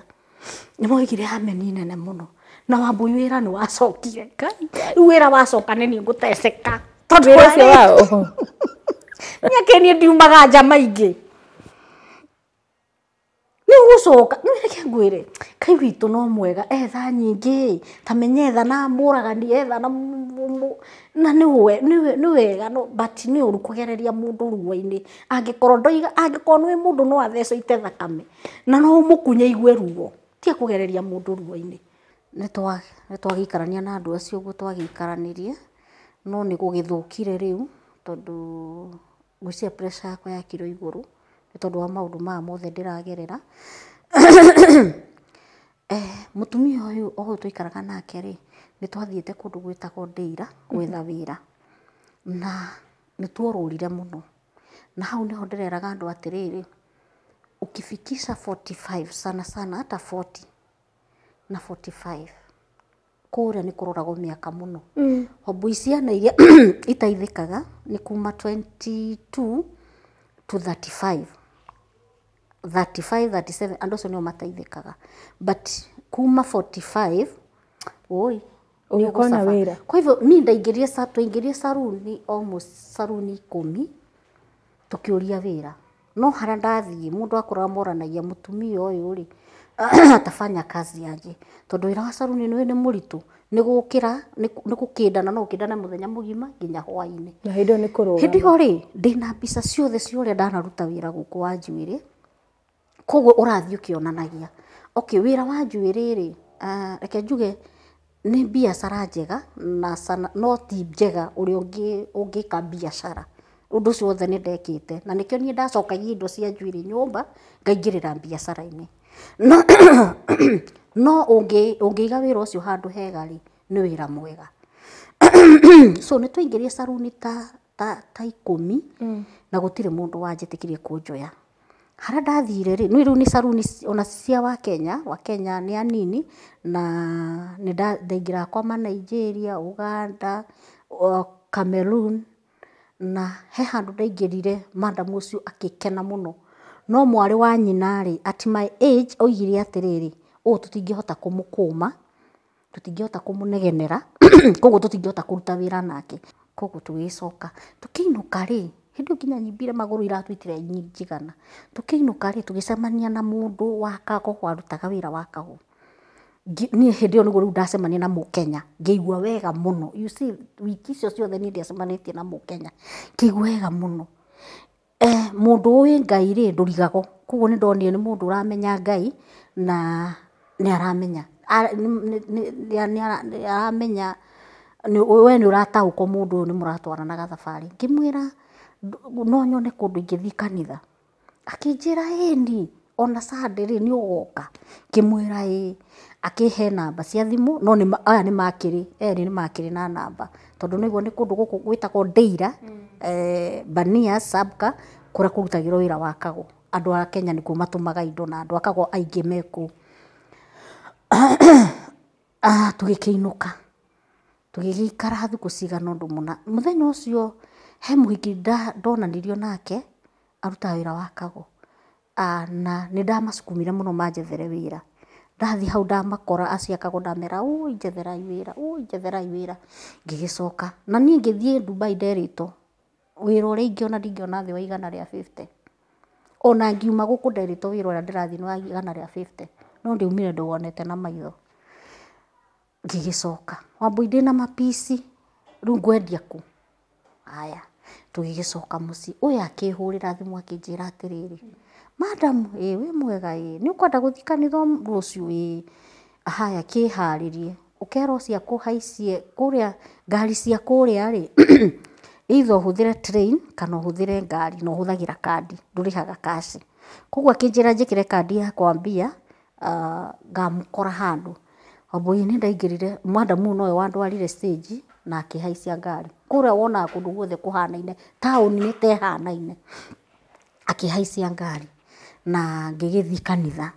ni moigire ameni nene muno na wambui wira ni wacokire ngai riu wira wacoka ni nguteseka nguteceka tondu wao ni akeni ndiumaga nja ni u gå coka reke ngwä re kai no mwega etha nyingä ta menyetha etha na muraga ni etha na na nä wega but nä å ru kå gereria må ndå ruo-inä angä korwo ndoiga angä korwo nä ndå no atheso itetha thakame na no må igwe ruo tia kå gereria må ndå ruo-inä nä twagäikarania na andå acio å guo twagäikaranärie no nä gå gä thå kire rä u tondå gwä yakwa yakirwo igå rå nä tondå wa maå ndå maya mothe ndä ragerera [coughs] eh, må tumia å yå å ikaraga nake rä nä te kå ndå gwätagwo ira gwetha mm-hmm. wä ra na nä tuorå må no na hau nä ho ndä reraga andå atä rä rä ukifikisha 45 sana sana kå rä na nä kå roragwo mä aka må no mm. hoboi ciana iria [coughs] kaga nä kuma 22 to 35 37 andå acio nä o mateithäkaga but kuma 45 oi ukona wira kwa hivyo mi ndaingirie twaingirie saruni almost saruni ikumi tukiuria wira no hara ndathii mundu akorwa moranagia mutumia uyu ri [clears throat] atafanya kazi aje tondu wira wa saruni ni ni muritu ni gukira ni gukindana no ukindana muthenya mugima nginya hwaini na hindi ni kurora hindi yo ri ndina mbica ciothe ciore ndanaruta wira guku wa njuiri koguo ũrathiĩ ukionanagia okay wira wa njuĩrĩ rĩ ah, reke njuge ni biacara njega na sana no ti njega ungi ka biacara ũndũ ũcio wothe ni ndekĩte na nĩkĩo ni ndacokagia indo cia njuĩrĩ nyũmba ngaingĩrĩra biacara ini no [coughs] no ũngĩiga wira ucio handu hega ri ni wira mwega [coughs] so ni twaingĩrire saruni ta ta ikũmi mm. na gutire mundu wanjitikirie kunjoya a ndathire rä nä rä u nä caruni ona cia wa kenya nä anini na ndaingä raga kwa nigeria uganda cameroon na he handå ndaingä rire madam å cio akä kena må no no mwarä wa nyina rä at my age oigire atärä rä å tå tingä hota kå må kå ma tå tingä hota kå må negenera [clears throat] koguo tå tingä hota kå ruta wä ra nake koguo tå gä coka tå kä inå ka rä hindi nginya nyimbire maguru iratu itire njigana tukiinuka ri tugicemania na mundu wakago kago warutaga wira wakago ni hindi iyo niguo riu ndacemania na mukenya ngiigua wega muno you see wiki icio ciothe ni ndiacemanitie na mukenya ngiigua wega muno eh, mundu uwi ngai ri ndurigago koguo ni ndonie ni mundu uramenya ngai na ni aramenya ni aramenya we ni urataukwo mundu uyu ni muratwaranaga thabarĩ ngimwira nonyone kå ndå ingä thikanitha akänjä ra ni ona nä å goka kä mwä ra akä he namba cia thimå aatondå nä guo näkå ndå gwä tagokåra kå rutagä ro wä ra wakagwoåka aa idadåkagwingek tå gä kä inå ka tå ggikara thukå cigana ndå a må thenya å cio He mũhiki ndonanirio nake arutaga wĩra wa kago ah, na ndamacukumire mũno manjethere wĩra. Ndathiĩ hau ndamakora acio a ndamera ũi njetherai wĩra, ũi njetherai wĩra, ngĩgĩcoka. Na niĩ ngĩthiĩ Dubai nderĩtwo wĩra ũrĩa ingĩona ndingĩona thĩ wa igana rĩa fifty. Ona ngiuma gũkũ nderĩtwo wĩra ũrĩa ndĩrathiĩ nĩ wa igana rĩa fifty, no ndiumire ndĩwonete na maitho. Ngĩgĩcoka, Wambũi ndĩna mapici, rĩu ngwendia kũ? Haya tũgĩgĩcoka muci ũyũ akĩhũrĩra thimũ akĩnjĩra atĩrĩrĩ madam e wĩ mwega ĩ nĩ ũkwenda gũthiĩ kanitha rũciũ ĩ haya kĩharĩrie ũkerwo ciakũ haicie kuria ngari cia kuria ri [clears throat] either ũhũthĩre train kana ũhũthĩre ngari na ũhũthagĩra kandi ndurihaga cash koguo akĩnjĩra njĩkĩre kandi yakwa mbia ah, ngamũkora handũ amba ĩ nĩ ndaingĩrire madamu ũyũ we wandwarire stage aakähaiciark k ndå gthekå anä tehanaineakä haicia ngari na ngä gä thikanitha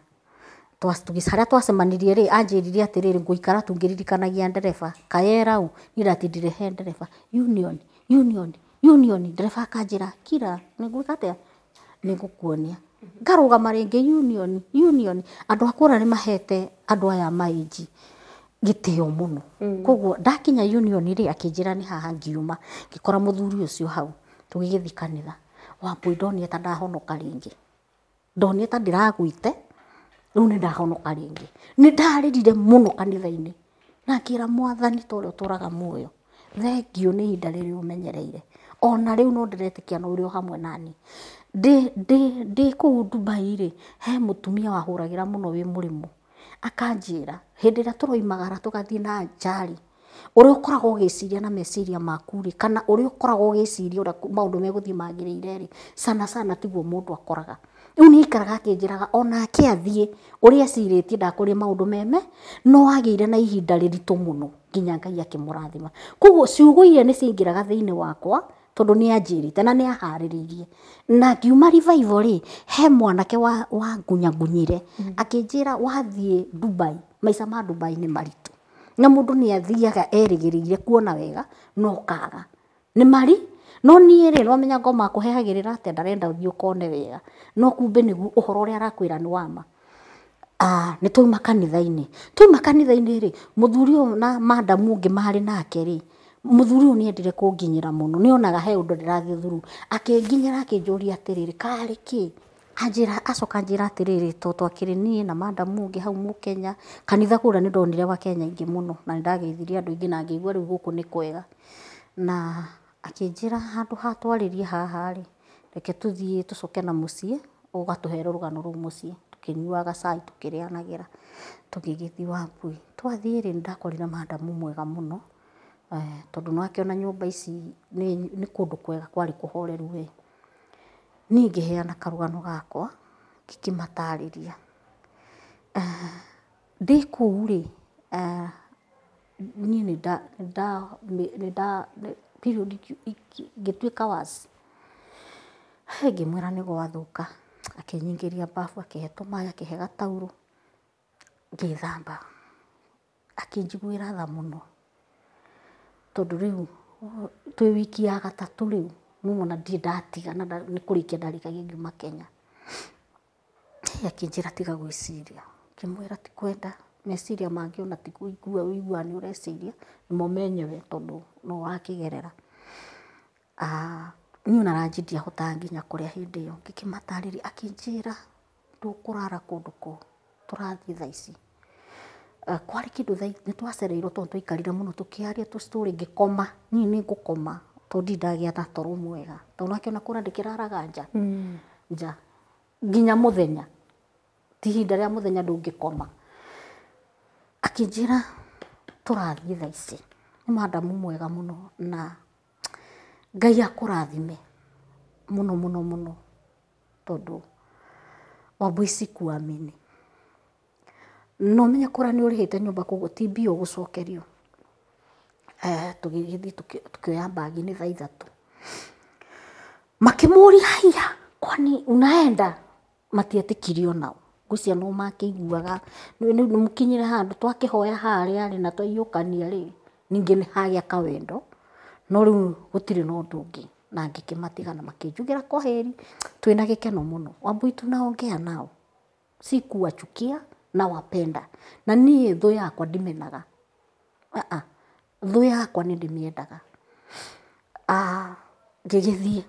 harä a twacemanirier rir atä ngå ikara tungä ririkanagia derea karauatdreerraagkniangarå ga marängä andå akå ra nä mahete andå aya mainji gitio muno mm. koguo ndakinya union ri akinjira ni haha ngiuma gikora muthuri ucio hau tugigithii wa wambui ndonire ta ndahonoka ringi ndonire ta ndiragwite riu ni ndahonoka ringi ni ndarĩrire muno kanithaini inĩ na ngĩra mwathani ta ũrĩa ũtũraga muoyo thengiũ ni hinda riri umenyereire ona riu no ndĩretĩkia no ũrĩ o hamwe nani ndĩ kũu Dubai rĩ he mutumia wahuragira muno wĩ mũrĩmo akanjira hĩndĩ ĩrĩa tũroimagara tũgathiĩ na njari ũrĩa ũkoragwo ũgĩciria na meciria maku rĩ kana ũrĩa ũkoragwo ũgĩciria ũrĩa maũndũ megũthiĩ magĩrĩire rĩ sana sana tiguo mũndũ akoraga rĩu nĩ aikaraga akĩnjĩraga onake athiĩ ũrĩa ecirĩtie ndakũria maũndũ meme no agĩire na ihinda rĩritũ mũno nginya ngai akĩmũrathima koguo ciugo iria nĩ ciaingĩraga thĩinĩ wakwa tondũ nĩ anjĩrĩte na nĩ aharĩrĩirie na ngiuma revival rĩ he mwanake wa, wa ngunyagunyire mm. akĩnjĩra wathiĩ Dubai maica ma Dubai nä maritå na må ndå nä athiaga erigä rä kuona wega no kaga nä mari no niä rä rwamenya ngoma akåhehagä rä ra atä ndarenda å thiä å kone wega no kumbä nä guo å horo å rä a arakwä ra nä wama nä twauma kanitha-inä twauma kanitha-inä rä må thuri å na mandamu å ngä marä nake rä muthuri uyu niendire kunginyira muno onaga he undu ndirathiĩ thuru akenginyira akinjũria atĩrĩrĩ karĩ kĩ anjĩra acoka anjĩra atĩrĩrĩ twakĩrĩ ni na madamu ũngĩ hau Kenya kanitha kũrĩa nĩ ndonire Kenya ingi muno na nĩ ndageithirie andũ aingĩ na ngĩigua rĩu gũkũ nĩ kwega na akĩnjĩra handũ ha twarĩrie haha rĩ reke tũthiĩ tũcoke na mũciĩ ũgatũhera rũgano rũu mũciĩ tũkĩnyuaga cai tũkĩrĩanagĩra tũgĩgĩthiĩ Wambui. Twathiĩ rĩ nĩ ndakorire madamu mwega mũno eh, tondũ nĩ wakĩona nyũmba ici ni kũndũ kwega kwarĩ kũhoreru we. Niĩ ngĩheana karũgano gakwa ngĩkĩmatarĩria. Ndĩ kũu rĩ, niĩ period ngĩtuĩka worse ngĩmwĩra nĩ gwathũka akĩnyingĩria mbabu akĩhe tũmaĩ akĩhe gataurũ ngĩthamba. Akĩnjiguĩra tha mũno tondũ rĩu twĩ wiki ya gatatũ rĩu mumona ndirä ndatigana nä kå rä kia ndarikagia ngiuma kenya akä njä ra tiga gwä ciria ngä mwä ra tikwenda meciria mangä ona tikuigua wigua nä å reciria nimo menyewe tondå no wakä gerera niä ona ranji ndiahotaga nginya kå rä a hä ndä ä yo ngä kä matarä ria akä njä ra ndå kå rara kå ndå kå tå rathiä tha ici kwarä kä ndå nä twacereirwo tondå twaikarire må no tå kä aria tå ngä koma tondi ndagia na toro mwega tondu nake ona kura raraga nja mm. nja nginya muthenya ti ihinda ria muthenya ndungikoma akinjira turathie thaa ici nä mandamu mwega no na ngai akå rathime må no må no må no menye ra nä å rä hä te nyå mba koguo ti mbia å gå cokerio Eh, tugithi tukioya bagi ni thaa ithatũ makimuri haya kwani unaenda matietĩkirio nao ngwĩciria no ni mukinyira handu twakihoya hari ari na twaiyũkania rĩ ningĩ ni hagĩa kawendo no rĩu gũtirĩ na ũndũ na ngĩkĩmatiga na makĩnjugĩra kwaheri twĩna gĩkeno mũno na ongea nao sikuwachukia na wapenda na nie thũ yakwa ndimenaga uh -uh thũ yakwa nĩ ndĩmĩendaga ah, ngĩgĩthiĩ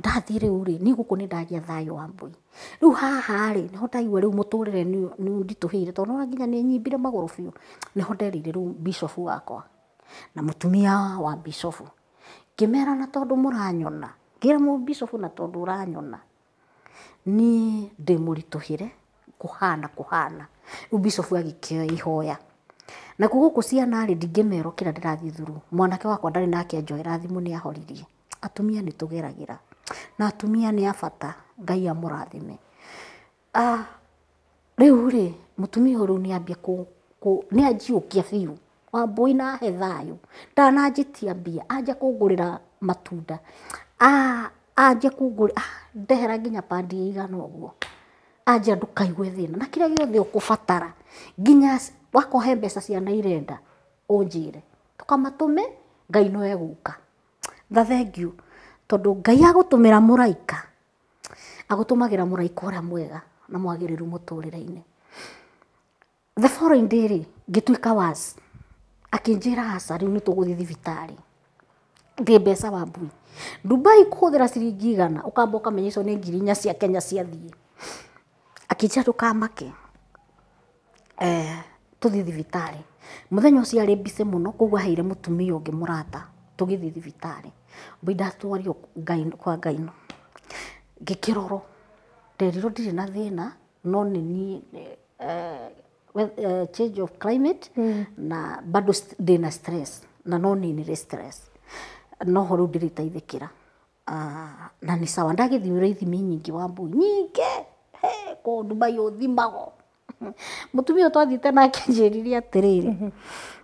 ndathiĩ rĩu rĩ niĩ gũkũ nĩ ndagĩa thayũ wambui rĩu haha rĩ nĩho ndaigua rĩu mũtũrĩre nĩ ũnditũhĩire tondũ nĩwona nginya nĩ nyimbire magũrũ biũ nĩho rä u mbicobu wakwa na tumia wa mbicobu ngĩmera na tondũ mũranyona ngĩra mũmbicobu na tondũ ũranyona niĩ ndĩ mũritũhĩre kũhana kũhana rĩu mbicobu agĩkĩoya ihoya na kuo guku ciana rä ndingämerwo kä rä ndärathiä thuru mwanake wakwa ndarä nake njoera thimå nä ahoririe atumia nä tå geragä ra na atumia nä abata ngai amå rathime ah, rä u rä mutumia å rä u nä ambie nä anjiå kia biå wambui na ahe thayå ndananjä tia mbia anja kångå rä ra matunda ah, anja kångå ah, ndehera nginya pandi igana å guo anja ndå kaigue thä na na kä rä a gä othe å kå batara nginya wakohe mbeca ciana irenda unjire tukamatume ngai no eguka tha you tondu ngai agutumira muraika agutumagira muraika ũrĩa mwega na mwagiriru mũtũrĩre the following day rĩ ngĩtuĩka was akĩnjĩra aca rĩu nĩ thibitari ndi ndĩ mbeca wa mbui dubai kũhũthĩra ciringi igana ũkamba ũkamenya icio ni ngiri inya cia kenya ciathiĩ akĩnjĩra ndũkamake eh, tuthi thibitarä muthenya å cio mbice må no koguo aheire må tumia å ngä må rata tå gä ndatwario kwa ngaino ngä kä rorwo nderirwo ndirä na thä na no ni niä uh, change of climate mm. na bado ndä na stress na no ninä stress no horu u taithikira uh, ah, na ni sawa ndagä ithimi nyingi wa mbui nyingä he kå ndumai thimago må tumia mutumia twathite nake rä mm-hmm.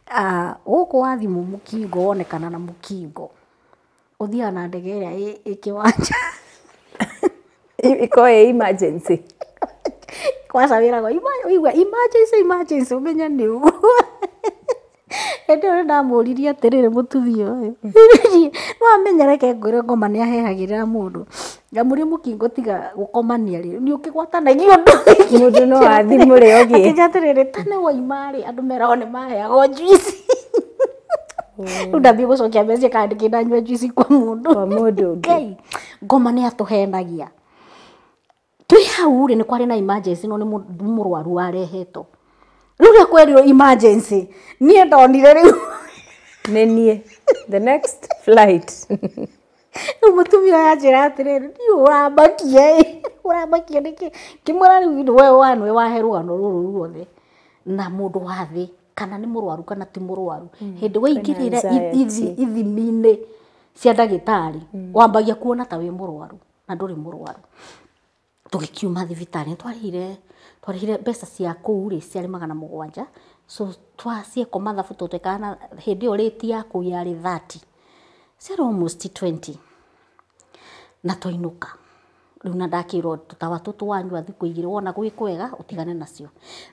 ah, gå kå wathimå må kingo wonekana na må kingo å thiaga na ndege iria ikiwanja ikorwo [laughs] i emergency kwaca wiragwo uigua emergency emergency umenya nä ndamå uguo [laughs] hĩndĩ rä nĩ ndamũririe atĩrĩrĩ mũtumia ũyũ mm-hmm. [laughs] no amenyereke re ngoma nä ahehagä rä ra må ndå nyamuri mukingo tiga gukomania ri ni ukigwatanagia undu mundu no athimu ri ogi akinjatiriri tene waima ri andu merao ni maheagwo juici hmm. riu ndambia gucokia mbeca kana ndikinanyua juici kwa mundu kwa mundu ngai ngoma ni atuhenagia twi hau ri ni kwari na emergency no ni murwaru warehetwo riu ria kwerirwo emergency niä ndonire riu nä niä the next flight [laughs] rä u må tumia å yanjä atä rä rä ndiå å rambakia å rambakia nä kä kä mwä ra rä u we wanwe wahe rwano rå rå ruothe na må ndå wa kana nä må rwaru kana ti må rwaru hä hmm, ndä waingä rä ra ithimi-inä cia ndagä tarä hmm. wambagia kuona ta wä må rwaru na ndå rä må rwaru tå gä kiuma thibitarä twarä twarä mbeca cia kå u rä ciarä magana må gwanja so twaciekoma thabu tå twekana hä ndä ä yo rä ti yaku yarä thati ciarä almost 20 na twainuka rä u na ndakirwo tutawa tå twanyua thikå igä rä wona gwä kwega å tigane nacio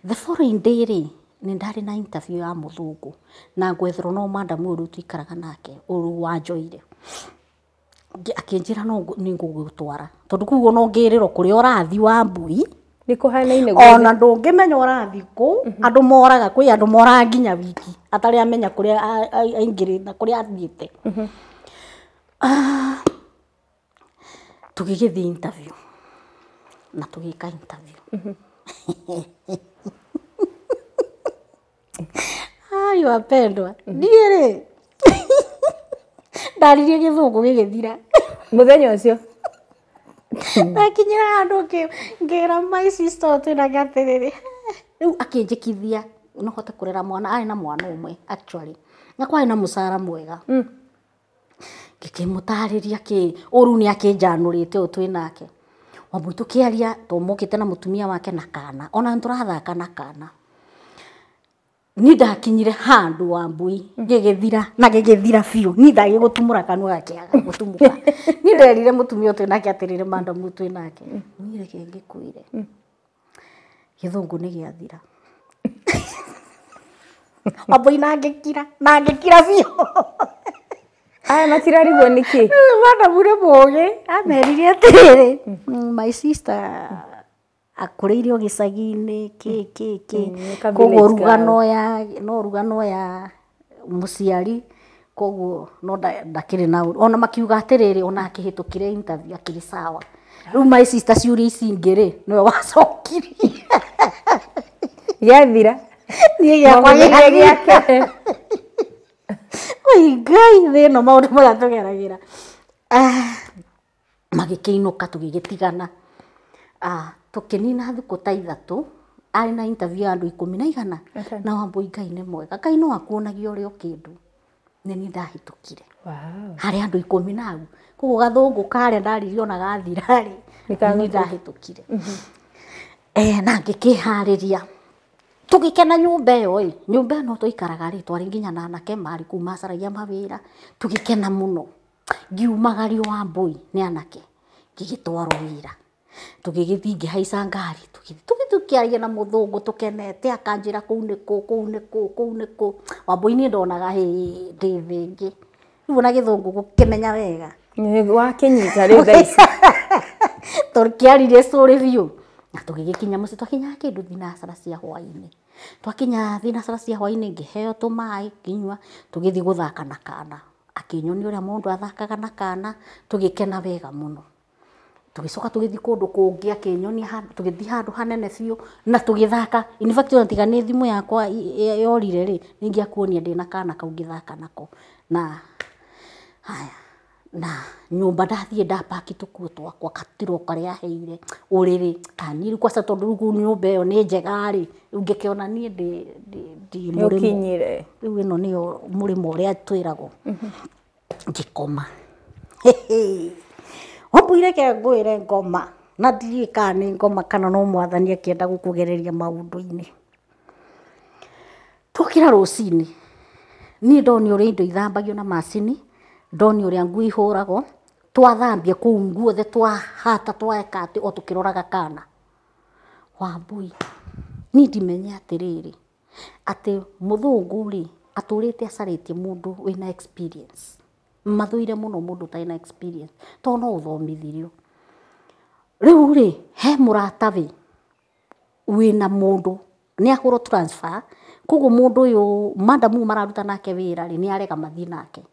the foreign day rä nä ndarä na interview ya må thångå na ngwethero no mandamu å rä u tå nake å rä u wanjoire akä njä ra nä ngå gå twara tondå koguo no ngä rä rwo kå rä a å rathi wa mbui ona ndå ngä menya å rathi kå mhm. andå moraga kwä andå moraga nginya wiki atarä amenya kå rä a aingä rä na kå rä a athiä te mm -hmm ah, gä interview na tugika interview mm -hmm. [laughs] ayo apendwa ndiere mm [laughs] -hmm. ndaririe githungu gigithira muthenya ucio ndakinyira andu rä my sister u akä njä kithia no hote rera mwana arä na mwana mwe actually na kwari na mucara mwega mm ngĩkĩmũtarĩria kĩ ũru nĩ akĩnjanũrĩte ũũ wabuto nake wambui tũkĩaria twamũkĩte na mutumia wake na kana ona nĩ tũrathaka na kana ni ndakinyire handu wa mbui ngigithira na gigithira fio ni ndagigutumura kanua gakiaga gutumuka [laughs] ni nderire mutumia twi nake atirire madamu twi nake mm. nire kingikuire mm. githungu ni giathira [laughs] wambui na ngikira na ngikira fio [laughs] aya matirarigwo niki mwana mure mugi amerire rä mm, my sister akuriirio gicagi-ini ki ki ki mm, koguo rugano ya no rugano ya ciari koguo no rä na ona makiuga rä ona re akä rä sawa riu my sister ciuria ici ingĩ rĩ nĩwe wacokirie gĩathira gä gĩakwa ake [laughs] ngai thä no maå ndå marä a tå geragä ra ah, magä kä inå ka tå gä gä tigana ah, tå kä nina thukå ta ithatå arä na interview andå ikå mi na igana na wambå ingai nä mwega kai no akuonagia å rä a å kä ndå nä niä ndahätå kire harä andå ikå mi nau koguo gathå ngå karä a ndaririo na gathirarä nä ndahätå kire na ngä kä harä ria tugikena nyumba ä yo nyumba ä no twaikaraga ri twari nginya na anake marä kuu macaragia mawä ra tugikena må no ngiumagario wa mbui nä anake gigitwaro wira wä ra tugigä thiä ngä ngari tukiaria na må thå ngå tå kenete akanjä ra ni u nä ni kå u nä kå ndonaga hi ndi ngä rä u na gä thå kä menya wega wakä nyita thaici [laughs] tå kä aririe cå rä biå na tũgĩgĩkinya mũciĩ twakinya kĩndũ thinacara cia hwainĩ twakinya thinacara cia hwaini ngĩheo tumai kinywa tugithi guthaka na kana akinyo ni ũrĩa mundu athakaga na kana tugikena wega mũno tũgĩcoka tũgĩthiĩ kũndũ kũngĩ akĩnyonia handũ tũgĩthiĩ handũ hanene biũ na tugithaka in fact ona tiga ni thimu yakwa yorire rĩ nĩingĩakuonia ndĩna kana kaungithaka nako na haya na nyumba ndathiä ndapaki tå kuo twakwa katiro karä aheire å rä rä kaniri kwaca tondå rä u nyåmba ä yo nä njegarä rä u ngä kä niä ndi må rä u ä no nä yo må rä å rä a twä ragwo mhm. ngä koma ombwire ke ngwä re ngoma na ndiä kaa nä ngoma kana no mwathani akä enda gå kå gereria maå ndå-inä twakä ra rå cinä niä ndonä å rä indo ithambagio na macini ndoni uria ngui ihuragwo twathambia ku nguothe twahata twaeka atä o tå kä roraga kana wambui ni ndimenya atiriri atä muthungu rä atårä te acarä tie må ndå wä na experience mathåire må no må ndå tarä na experience to no å thomithirio rä u rä he må ratawe wä na må ndå nä ahå rwo koguo må ndå å yå mandamu mararuta nake wä ra rä nä arega mathiä nake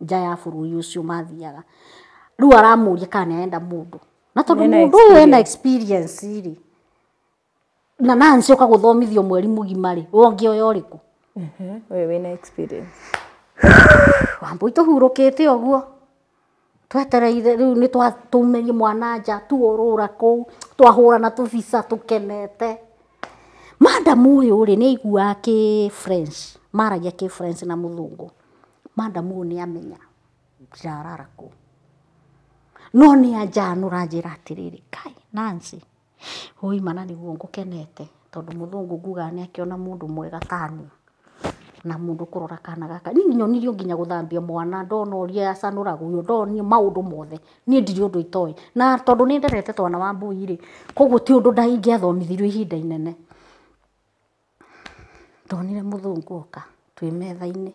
nja ya bururi ucio mathiaga ru aramuria kana enda mundu na tondu mundu uyu ena experience ri na nansi uka guthomithio mweri mugima ri wonge uyo uriku we mhm, na experience [sighs] wambui tuhurukite uguo twetereire ru ni twatumerie mwana nja na kuu twahurana tubica tukenete madamu uyu ri ni aiguaga ki french maragia ki french na muthungu madamu å nä amenya ndirarara kå no nä anjanå ra njä ra atä rä rä kai nansi hoimana nä guo ngå kenete tondå må thå ngå ngugaga nä akä ona må ndå mwega kani na må ndå kå rora kana gaka niä nyonirio nginya gå thambia mwana ndona å ria acanå ragwo å yå ndonio maå ndå mothe niä ndirä å ndå itoä na tondå nä nderete twana wa mbui rä koguo ti å ndå ndaingä athomithirio ihinda inene ndonire må thå ngå oka twä metha-inä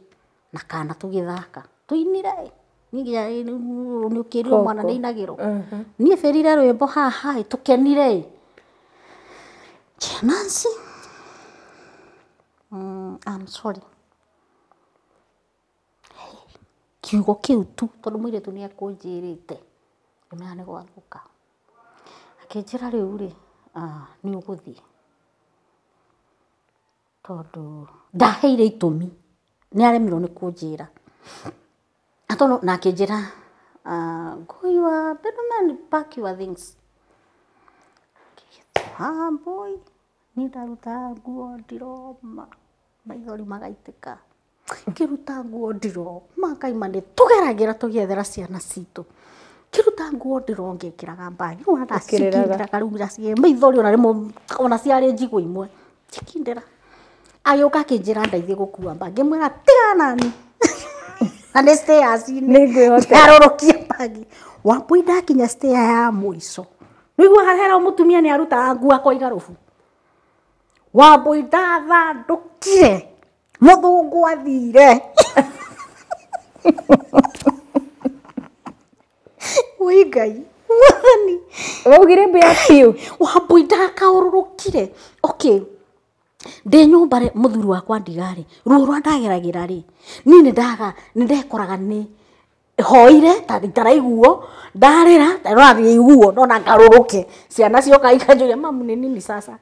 na kana tugithaka tuinire inire nä å kä rä mwana nä ainagä rwo uhuh. niä bä rire rwä mbo haha tå kenire mm, I'm sorry kiugo kä u tu tondå må irä tu nä akå njä rä te ä mena nä gwathå ka akä njä ra rä u rä ah, nä å gå thiä tondå ndaheire itå mi nä aremirwo nä kå njä ra na akä njä ra pack your things ah, boy nä ndaruta nguo ndiroma maithori magaitä ka kä ruta nguo ndiro makaima nä tå geragä ra tå gethera ciana citå kiruta nguo ndiro ngekiraga mbagi ona ndacikindiraga rumira cie maithori ona rimo ona ciarä njigå imwe cikindira agĩũka akĩnjĩra ndaithi gũkua mba ngĩmwĩra tiganani [laughs] na rå kia mbagi wambui ndakinya stia ya iguo nĩiguaga må tumia nä arutaga ngua kwa igarubu wambui ndathandũkire mũthũngũ athire [laughs] wĩ ngai mwathani waugire mbia biũ wambui kire okay ndä nyå rä må thuri wakwa ndigarä ruo rwa ndageragä ri ni ni nä ndaga ni ndekoraga nä hoire taraiguo ndarä ra tarorathia iguo nona ngarå rå ke ciana cioka ikanjå ria mamu ni nini sasa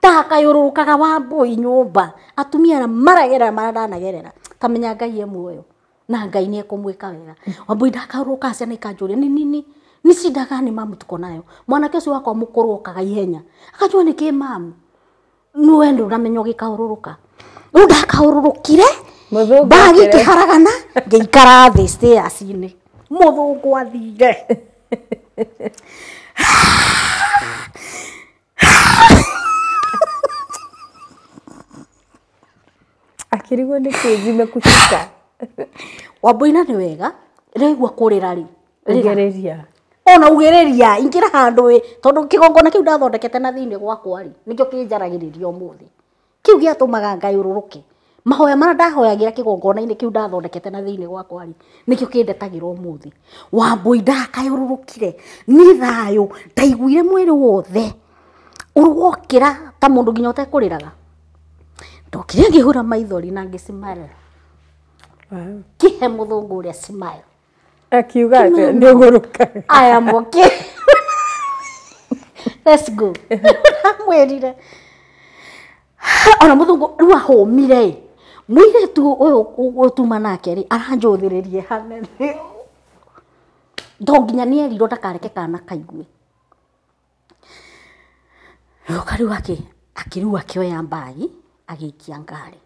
ta rå rå wa mbåi nyå mba atumia ra maragerera mara ndanagerera kamenya ngai emuoyo na ngai ni ekumwika mwä ka wega wambå ndakayå rå ciana ikanjå ria nä nini ni cindaga ni mamu tukonayo nayo mwanake å cio wakwa må okaga ihenya akajua ni kä mamu nä ndu å ramenya å gä kaå rå ka rä u ndakaå rå rå kire kä haragana ngä ikara thä stacinä må thå ngå athire akirigwo nä kä kuchika kucika ni ina nä wega rä kurira kå rä ra ona ugereria ingira handu i tondu kigongona kiu ndathondekete na thini gwakwa ri nikyo kinjaragiriria umuthi kiu giatumaga ngai ururuke mahoya mara ndahoyagira kigongona ini kiu ndathondekete na thini gwakwa ri rĩ nĩkĩo kĩndetagĩra ũmũthĩ wambũi kayururukire ni thayo taiguire mwiri wothe urwokira ta mũndũ nginya ũtekũrĩraga ndokire ngihura maithori na ngĩcimarĩra kihe mũthũngũ ũrĩa cimayo akiuga atĩ nĩ ũgũrũkaga i am okay [laughs] let's go [laughs] mwĩrire ona muthungu rĩu ahũmire mũirĩtu tu gũtuma nake rĩ aranjũthĩrĩrie hanene to nginya nĩ erirwo ndakareke kana kaigue rĩũka rĩu akĩ akĩrĩu akĩoya mbagi agikia ngari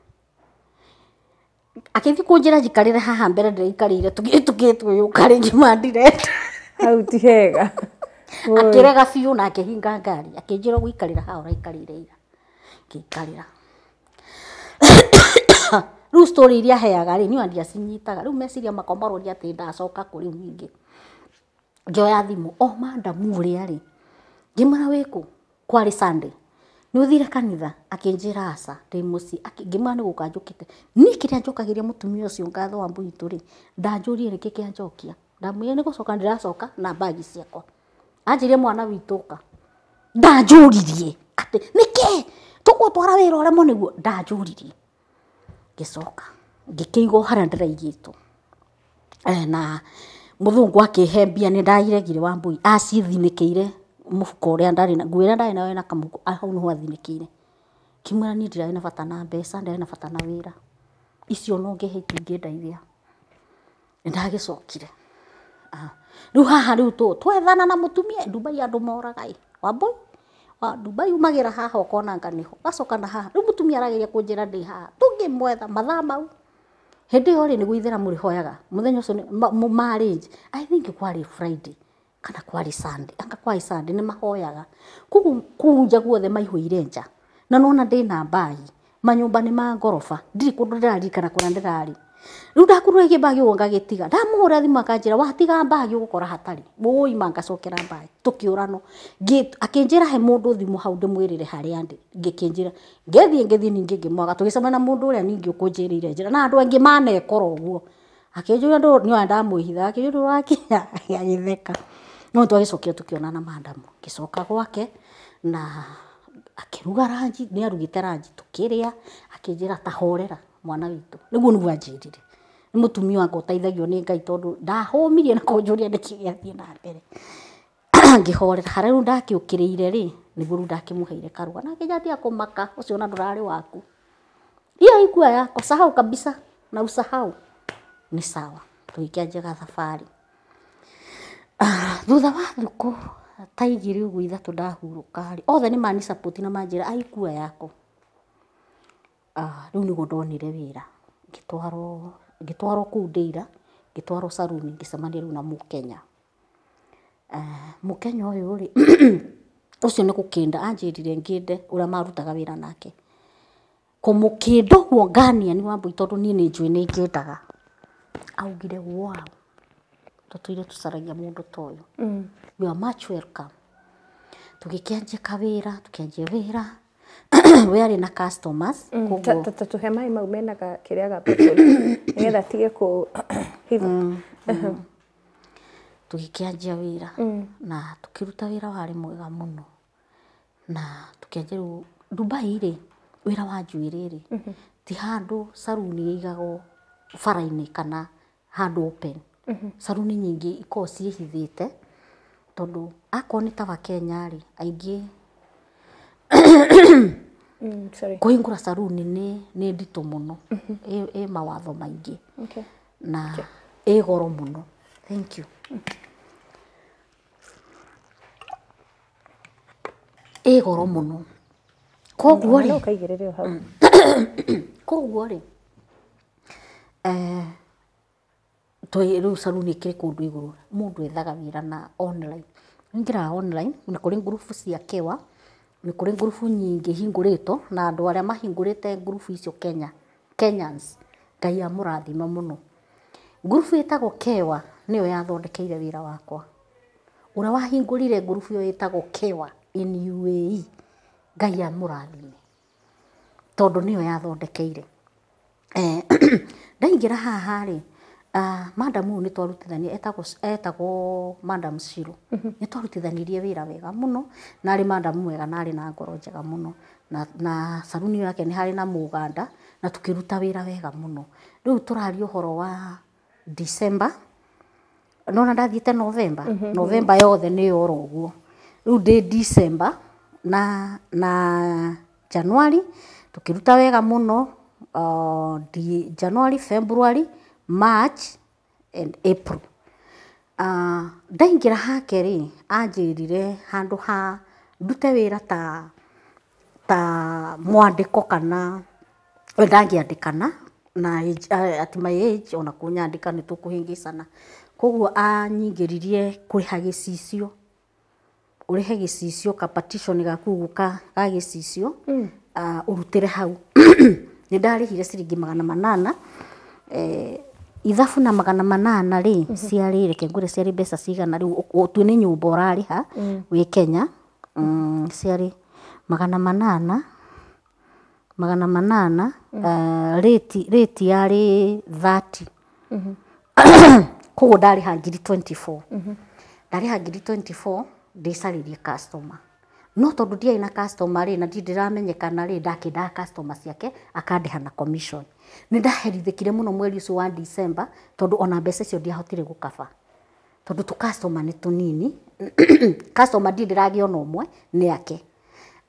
akithi kunjira jikarire haha mbere ndĩraikarĩire tũgĩtugĩtwo yũka rĩngĩ mandirenda [laughs] hau ti hega [laughs] akĩrega biũ na akĩhinga ngari akĩnjĩra gũikarĩra haha ũraikarĩire ira ngĩikarĩra [coughs] ru story iria heaga niwa ndia sinyitaga ru mesiria makwa ndia ti ndacoka kuri rĩu njoya thimu thimũ o oh, mandamu ũrĩa rĩ ngĩmwĩra wĩ kũ Sunday nä kanitha akinjira asa ra aca ndä må ciä ni kiria nä gå ucio ngatho wa mbuitu ri rä ndanjå rie rä kä kä anjokia ndamwä re nä gå na bagi ciakwa anjirie mwana witoka ka ndanjå ririe atä nä kä twara wä ra å remwo nä guo ndanjå ririe ngä coka ngä kä igwo eh, na muthungu thå ni ndairegire wa mbui i mufuko uria ndari na nguo iria ndari nayo na kamuko hau niho athinĩkĩire ngĩmwĩra niĩ ndirarĩ na bata na mbeca ndirarĩ na bata na wĩra icio no ngĩhĩti ingĩndeithia nĩndagĩcokire rĩu haha rĩu twethana na mũtumia Dubai andu moragai ĩ Wambũi wa Dubai umagĩra haha ũkonanga nĩho gacoka na haha rĩu mũtumia arageria kũnjĩra ndĩ haha tũngĩmwetha mathaa mau hĩndĩ ĩyo rĩ nĩgũo ithĩramu rĩhoyaga mũthenya ũcio marriage I think kwarĩ Friday kana kwari sande anga kwarĩ sande ni mahoyaga koguo kunja guothe maihå nja na nona ndä na bai manyumba ni ma ngoroba kundu ndari kana kuna raririkana kå rä ndärarä bagi wonga gitiga gä mbagi å ngagä tiga ndamå hå ra thimå akanjä ra watiga mbagi å gå kora hatarä må ima ngacokera mbai tå he mundu ndå thimå hau ndä mwä rä re harä ngethi ndä ngäkä njä ra ngäthiä ngäthiä ningä ngä mwaga tå na må ndå å rä a ningä å kå njä rä ire na andå angä manekora å guo akä njå ra nä ndamwä hitha wakinya ya [laughs] yitheka no twa twagĩcokire tũkĩonana madam gicoka gwake na akiruga ranji ni arugite ranji tukiria akinjira ta horera mwana witũ nĩguo nĩguo anjĩrire nĩ mũtumia wakwa ũteithagio ni ngai tondũ ndahũmirie na ni nĩkĩ gĩathiĩ na mbere [clears throat] ngĩhorera harĩa rĩu ndakĩũkĩrĩire rĩ nĩguo rĩu ndakĩmũheire karuga na akĩnjambia kũmaka ucio na ndũrarĩ waku hiyo ikua yako sahau kabisa na usahau ni sawa tuikia tuikĩanjega thabarĩ Thutha wa thuku ta igiri ũguo ithatũ ndahurũka rĩ, othe mani support na manjĩra ikua yako. Ah, rĩu nĩguo ndonire wĩra, ngĩtwarwo ngĩtwarwo kũu Ndĩira, ngĩtwarwo caruni ngĩcemania rĩu na Mũkenya. Eh, mũkenya ũyũ rĩ, [clears throat] ũcio nĩ gũkĩnda anjĩrire ngĩnde ũrĩa marutaga wĩra nake. Kũmũkĩnda ũguo ngania nĩ Wambũi tondũ niĩ nĩnjũĩ nĩnjĩndaga, augire wow tutuire tusaragia mundu toyo mm. you are much welcome tukikianje kawĩra tukianje wĩra [clears throat] we arĩ na customers mm, tũhe maĩ mau mena kĩrĩa ga ngeda tige hivu tukikianje wĩra mm. na tukiruta wĩra warĩ mwega muno na tukianje Dubai rĩ wĩra wa juire rĩ mhm. ti handu saruni igago bara-inĩ kana handu open caruni nyingĩ ikoragwo te tondå akorwo nä ta wa Wakenya rĩ aingĩ mm, kũhingũra caruni nä nditå må no ä mm-hmm. mawatho maingä na ä goro må thank you ĩ goro mũno koguo rĩ koguo [coughs] rä rä u caruni kä rä kå ndå igå rå må ndå ethaga wä ra na online nä online kå rä ngurubu cia kewa nä kå rä ngurubu nyingä hingå rä two na andå arä a mahingå rä te ngurubu icio kenya kenyans ngai amå rathima må no ngurubu ĩtagwo kewa yo yathondekeire ra wakwa ũrĩa wahingũrire ngurubu yo ĩtagwo kewa in UAE ngai tondå nä yo yathondekeire eh, [clears throat] ndaingä haha haharä Uh, ah, madam uyu nä twarutithania etagwo madam ciro mhm. nä twarutithanirie wä ra wega må no narä madam mwega narä na ngoro njega må na, na saruni yake nä harä na må na tå kä ruta wä ra wega må no rä u tå raria å horo wa dicemba nona ndathiäte novemba mm -hmm. novemba yothe nä yora å guo rä u ndä na, na januari tå kä ruta wega må no uh, ah, di, januari februari March and April ah, ndaingira hake ri anjirire handu ha ndute wira ta ta mwandiko kana we ndangiandikana na at my age ona kunyandika nä tå kå hä ngä cana koguo anyingä kuriha gä cicio å rä he gä cicio gaku gå ga gä cicio å hmm. ah, rutä re hau [coughs] nä ndarä hire ciringi magana manana eh, ithabu na magana manana rä mhm. ciarä reke ngå re ciarä mbeca cigana rä u tue nä nyå mba å rarä ha mm. wä kenya mm, ciarä magana manana magana manana mm. eh, rä ti yarä thati mhm. [coughs] koguo ndarä ha ngiri mhm. ndarä ha ngiri ndäcarä rie no tondå ndiarä na customer rä na ndirä ndäramenyekana rä ndakä ndaga ciake akandä ha na nä ndaherithäkire må no mweri å wa december tondå ona mbeca icio ndiahotire gå kaba tondå tå customer ni tunini customer ndi ndä ragä ona å mwe nä ake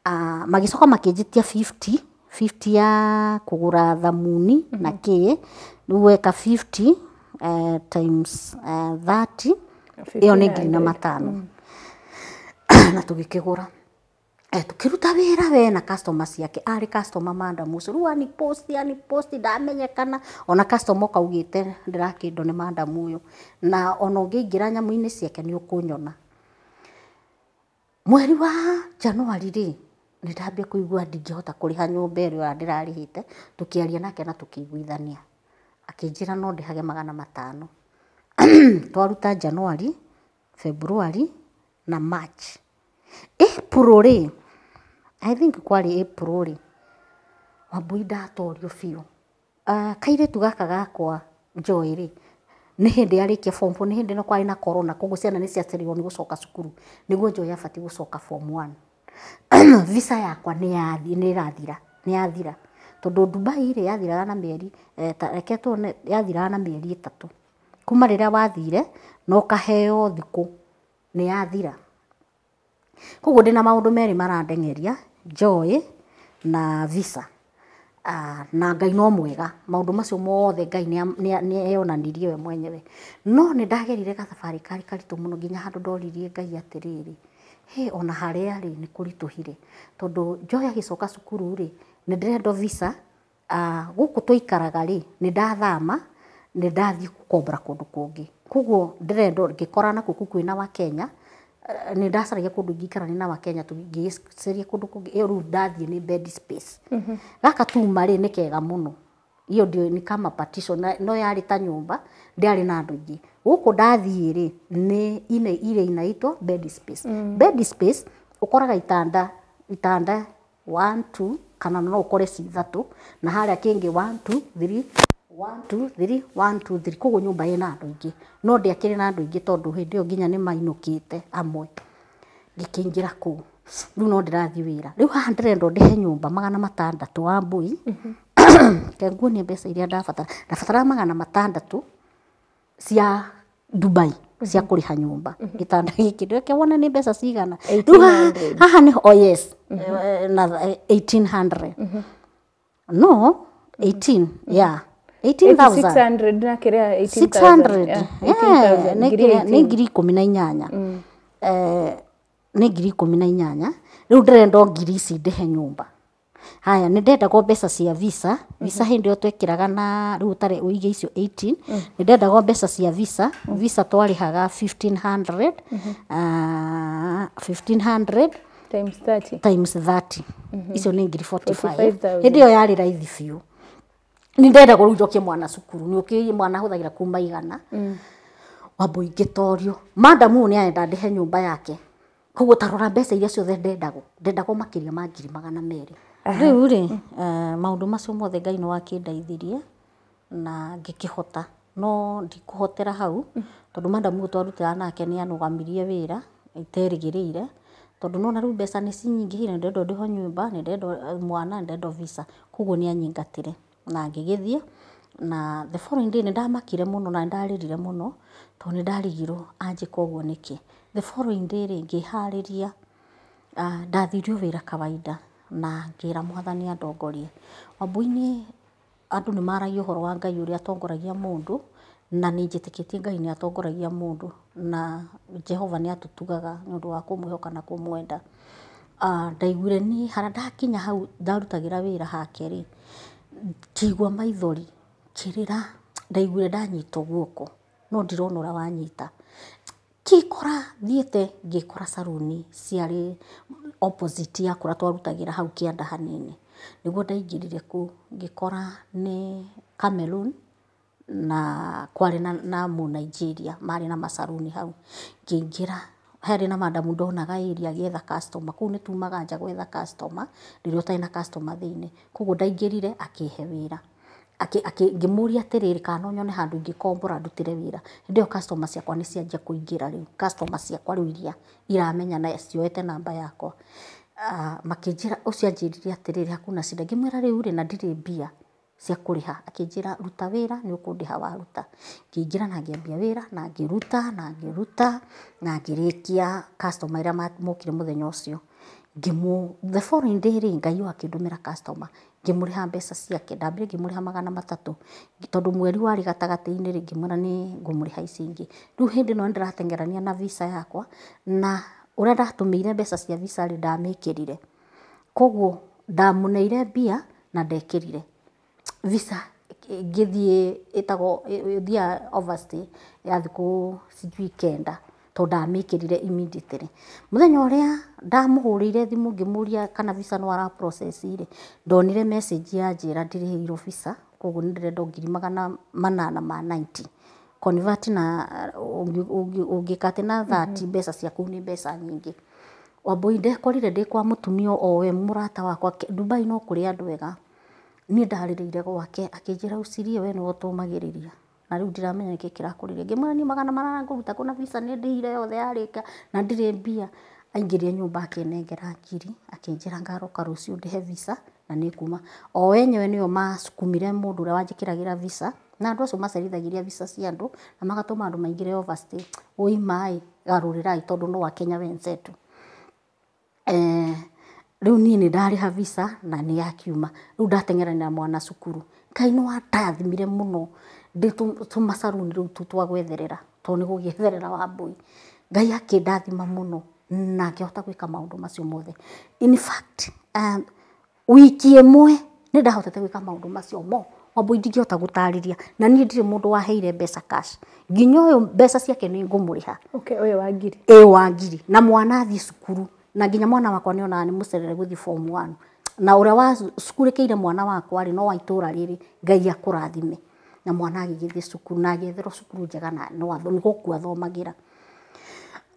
uh, magä coka 50 50 ya kugura gå thamuni mm -hmm. na kä rä weka 50 uh, times uh, 30 ä yo ngiri na matano mm -hmm. [clears throat] na tå eh, tukiruta wira we na customer ciake ari customer manda musuru ani post ani post kana ona customer kaugite ndirakindo ni manda muyo na ona ungiingira nyamu-ini ciake ni ukunyona mweri wa january ri nä ndambia kå igua ndingähota kå rä ha nyå mba ä rä å rä nake na tukiguithania akinjira no ndä hage magana matano [clears throat] twaruta january february na march april rä i think kwarä april rä wambui ndatorio biå ah, kaire kairä tu gaka gakwa njoä rä nä hä ndä kia form nä hä ndä no kwarä na corona koguo ciana ni ciacereirwo nä gucoka cukuru nä guo njoä abatiä gå form one [clears throat] visa yakwa ni rathira ni yathira tondu dubai ri yathiraga na mieri reke eh, yathiraga na mieri ä kuma rä wathire no kaheo thiku ni yathira koguo ndä na maå marandengeria joy na visa Uh, na ngai no mwega maundu macio mothe ngai nä eyonanirie we mwenyewe no nä ndagerire gathabarä kari karitå må no ginya handå ndoririe ngai atä he ona harä a ni nä kå ritå hire tondå njoya gä coka cukuru nä ndä rendo visa ah, gå kå twikaraga ri rä nä ndathama nä ndathiä kombora kå ndå kå ngä koguo ndä rendo ngä korana kwä na Eh, nä ndacaragia kå ndå ingä ni na wakenya ngäcaria kå ndå kå ngä ä rä u ndathiä nä bed space mhm. gaka tuma rä nä kega må no iyo ndio ni kama partition no yarä ta nyũmba ndĩarĩ na andũ aingĩ gũkũ ndathiĩ rĩ nĩ ine ile inaitwa bed space mm. bed space ũkoraga itanda itanda 1 2 kana no ũkore ci ithatũ na harĩa kĩngĩ 1 2 3 one two koguo nyumba ina andu aingi no ndiakiri na andu aingi tondu hindi iyo nginya nimainukite amwe ngikiingira kuu riu no ndirathi wira riu haha ndirendwo ndihe nyumba magana matandatu wa mbui mm-hmm. kenguonie mbeca iria ndabatara ndabatara magana matandatu cia dubai cia mm-hmm. kå ha nyå mm-hmm. gitanda gä kä reke wona nä mbeca cigana haha nä oh yes na 1800 eh, no 18 ya nä ngiri ikå mi na inyanya mm. eh, nä ngiri ikå mi na inyanya rä u ndärenda o ngiri ici ndähe nyå mba haya nä ndendagwo mbeca cia visa mm-hmm. visa hä ndä ä yo twekiraga na rä u tarä å ige icio nä mm. ndendagwo mbeca cia visa mm. visa twarä haga 1500 times 30 mm-hmm. icio nä ngiri 45 hä ndä ä yo yarä raithi biå nä ndenda gå rä u njokie mwana cukuru nä å kä mwana hå thagä ra kuma igana mm. wambå ingä torio madamu å nä arenda ndä he nyå mba yake koguo tarora mbeca iria ciothe ndendagwo ndendagwo makä ria ma ngiri magana merä rä u rä mm. eh, maå ndå macio mothe ngai nä wakä ndaithirie na ngä kä hota no ndikå hotera hau mm. tondå madamu å twarutĩra nake nä anågamirie wä ra iterĩgä rä ire tondå nona rä u mbeca nä cinyingä hire nä ndendwo ndä ho nyå mba nä ndendwo eh, mwana nä visa koguo nä anyingatire na ngä gä thia na hä ndamakire månonandarä rire må no onändarigikgääahiro wä ra na gramwahanongå ämaragi hrwa ngai åräatongoragia må ndå na nä njtäkätie gai nä atongoragia må nåaättgaakmhawe ndaigure ha ndaginya hau ndarutagä ra wä ra hakerä ngĩigua maithori, kirira ndaigure ndanyitwo guoko, no ndirona ũrĩa wanyita. kikora thiete ngikora caruni ciari opposite ya ũrĩa twarutagĩra hau kianda hanini, nĩguo ndaingirire ku ngikora ni Cameroon na kwari na Nigeria mari na masaruni hau, ngingira harĩ na mandamu ndonaga ĩria agĩetha customer kũu tumaga nja gwetha customer rĩrĩa ũtarĩ na customer thĩiniĩ, kuoguo ndaingĩrire akĩhe wĩra, ngĩmũria atĩrĩrĩ kana no nyone handũ ingĩkombora ndutĩre wĩra, hĩndĩ ĩyo customer ciakwa nĩcianjia kũingĩra rĩu, customer ciakwa rĩu iria iramenya na cioete namba yakwa, ah, makĩnjĩra ũcio anjĩrire atĩrĩrĩ hakuna shida ngĩmwĩra rĩu-rĩ na ndirĩ mbia cia kũrĩha akĩnjĩra ruta wĩra nĩũkũndĩha waruta. Ngĩingĩra na ngĩambia wĩra na ngĩruta na ngĩruta na ngĩrĩkia customer arĩa mokire mũthenya ũcio. The following day rĩ Ngaiyũ akĩndũmĩra customer ngĩmũrĩha mbeca ciake, ndambire ngĩmũrĩha magana matatũ tondũ mweri warĩ gatagatĩ-inĩ rĩ ngĩmwĩra nĩngũmũrĩha ici ingĩ. Rĩu hĩndĩ ĩno nĩndĩrateng'erania na visa yakwa na ũrĩa ndatũmĩire mbeca cia visa rĩ ndamĩkĩrire, kuoguo ndamũneire mbia na ndekĩrire. ica ngä thiä ätagothiyathikå i knatodndamäkä rirem thenyaåräa ndamå h rä ire thimå ngämriakanaarandonire ya njä ra ndiro koguo nändärendongiri magana manana ma nangä kat nambeca ciaku nämbecanyingä b ndekorire ndäkwa må tumi e må rata wakwa nokå rä andåega niĩ ndarĩrĩire gwake akĩnjĩra Ũcirie we nĩwe ũtũmagĩrĩria na rĩu ndiramenya nĩkĩ kĩrakũrire ngĩmwĩra niĩ magana manana ngũruta kũ visa visa nĩndĩhire yothe yarĩka na ndirĩ mbia aingĩrire nyũmba akĩnengera ngiri akĩnjĩra ngaroka rũciũ ndĩhe visa na kuma o enyewe nĩo masukumire mũndũ ũrĩa wanjĩkĩragĩra visa na andũ acio macerithagĩria visa cia andũ na magatũma andũ maingĩre overstay ũima ĩ garũrĩrai tondũ no Akenya wenzetu. Eh, rä u niä nä ndarä ha visa na nä yakiuma rä u ndateng'erani na mwana cukuru ngai nä wandathimire må no ndä tå macaruni rä u tu twa gwetherera tondå nä gå gäetherera wa mbåi ngai akä ndathima må no na ngä hota gwä ka maå ndå macio mothe in fact um, wiki ä mwe nä ndahotete gwä ka maå ndå macio mo wambå ingĩhota gũtarĩria na niĩ ndirĩ mũndũ waheire mbeca cash nginya ũyũ mbeca ciake nĩ ngũmũrĩha okay, ũyũ wa ngiri ĩ wa ngiri na mwana athiĩ cukuru na nginya mwana wakwa nä onaga nä må cerere gå thiä form one na å rä a wacukå kä ire mwana wakwa rä no wa itå ra rä rä ngai akå rathime na mwana agä gä thiä cukuru na agäetherwo cukuru njega na nä gåkua thomagä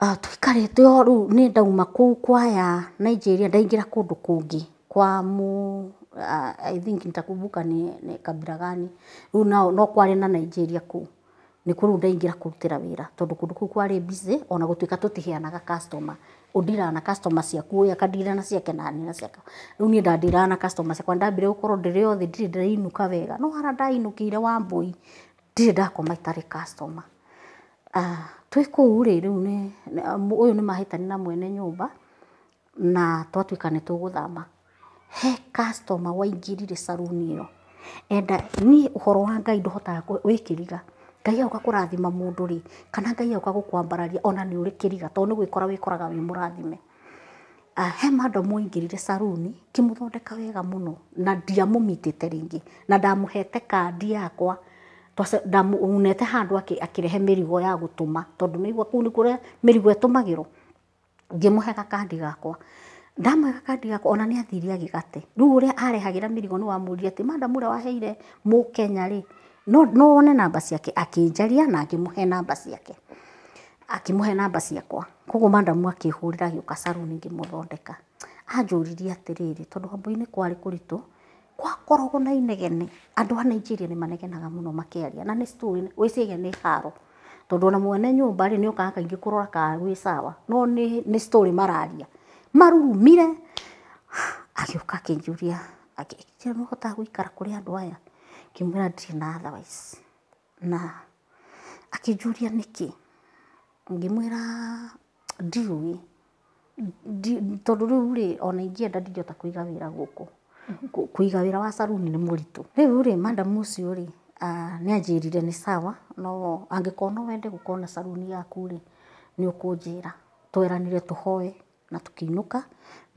ah, twikarä o rä nä ndauma kå u kwaya nigeria ndaingä ra kå ndå kå ngä kwa mu uh, ah, i think nitakumbuka ni, ni kabira gani rä u no kwarä na nigeria kå u nä kå rä u ndaingä ra kå rutä ra wä ra tondå kå ndå kå u kwarä mbicä ona gå tuä ka tå tiheanaga ũndira na customer ciaku ũyũ akandira na ciake na nina ciake rĩu niĩ ndandira na customer ciakwa ndambire gũkorwo ndĩrĩ othe ndirĩ ndĩrainũka wega no hara ndainũkĩire wa mbũi ndirĩ ndakoma itarĩ customer uh, twĩ kũu rĩ rĩu ne ũyũ ni mahitani na mwene nyumba na twatuĩka nĩ tũgũthama he customer waingĩrire saruni ĩyo enda ni uhoro wa ngai ndũhotaga wikiriga ngai auka kurathima mundu ri kana ngai auka gukwambararia ona ni urikiriga tondu ni gwikora wikoraga wi murathime ah, he mando mwingirire saruni kimuthondeka wega muno na ndiamumitite ringi na ndamuhete kandi yakwa ndamunete handu akirehe mirigo ya gutuma tondu nigua kuu nikuria mirigo itumagirwo ngimuhe gakandi gakwa ndamwega kandi gakwa ona nä athire agä gate rä u å rä a arehagira mä rigo nä wamå ria atä waheire må kenya no no wone namba ciake akinjaria na akĩmũhe namba ciake akimuhe namba ciakwa koguo mandamu akĩhũrĩra gĩũka saruni ngĩmũthondeka anjũririe atiriri tondu hambu kwari kwarĩ kũritũ gwakoragwo na inegene andu a Nigeria ni manegenaga muno makĩaria na nĩ story wĩciria ni haro tondu na mwene nyumba ri ni ukaga kaingi kurora ka wi sawa no ni ni story mararia marurumire [sighs] agĩũka akĩnjũria akĩnjĩra nĩ ũhotaga gũikara kũrĩ andũ aya akimwira ndirina na otherwise na akijuria niki ngimwira ndiũĩ tondũ rĩu rĩ ona ingienda ndingĩhota kuiga wira guku kuiga wira wa saruni ni muritu riu ri madam ũcio rĩ ni anjĩrire ni sawa no angĩkorwo no wende gũkorwo na saruni yaku rĩ ni ũkũnjĩra tweranire tuhoe na tũkĩinũka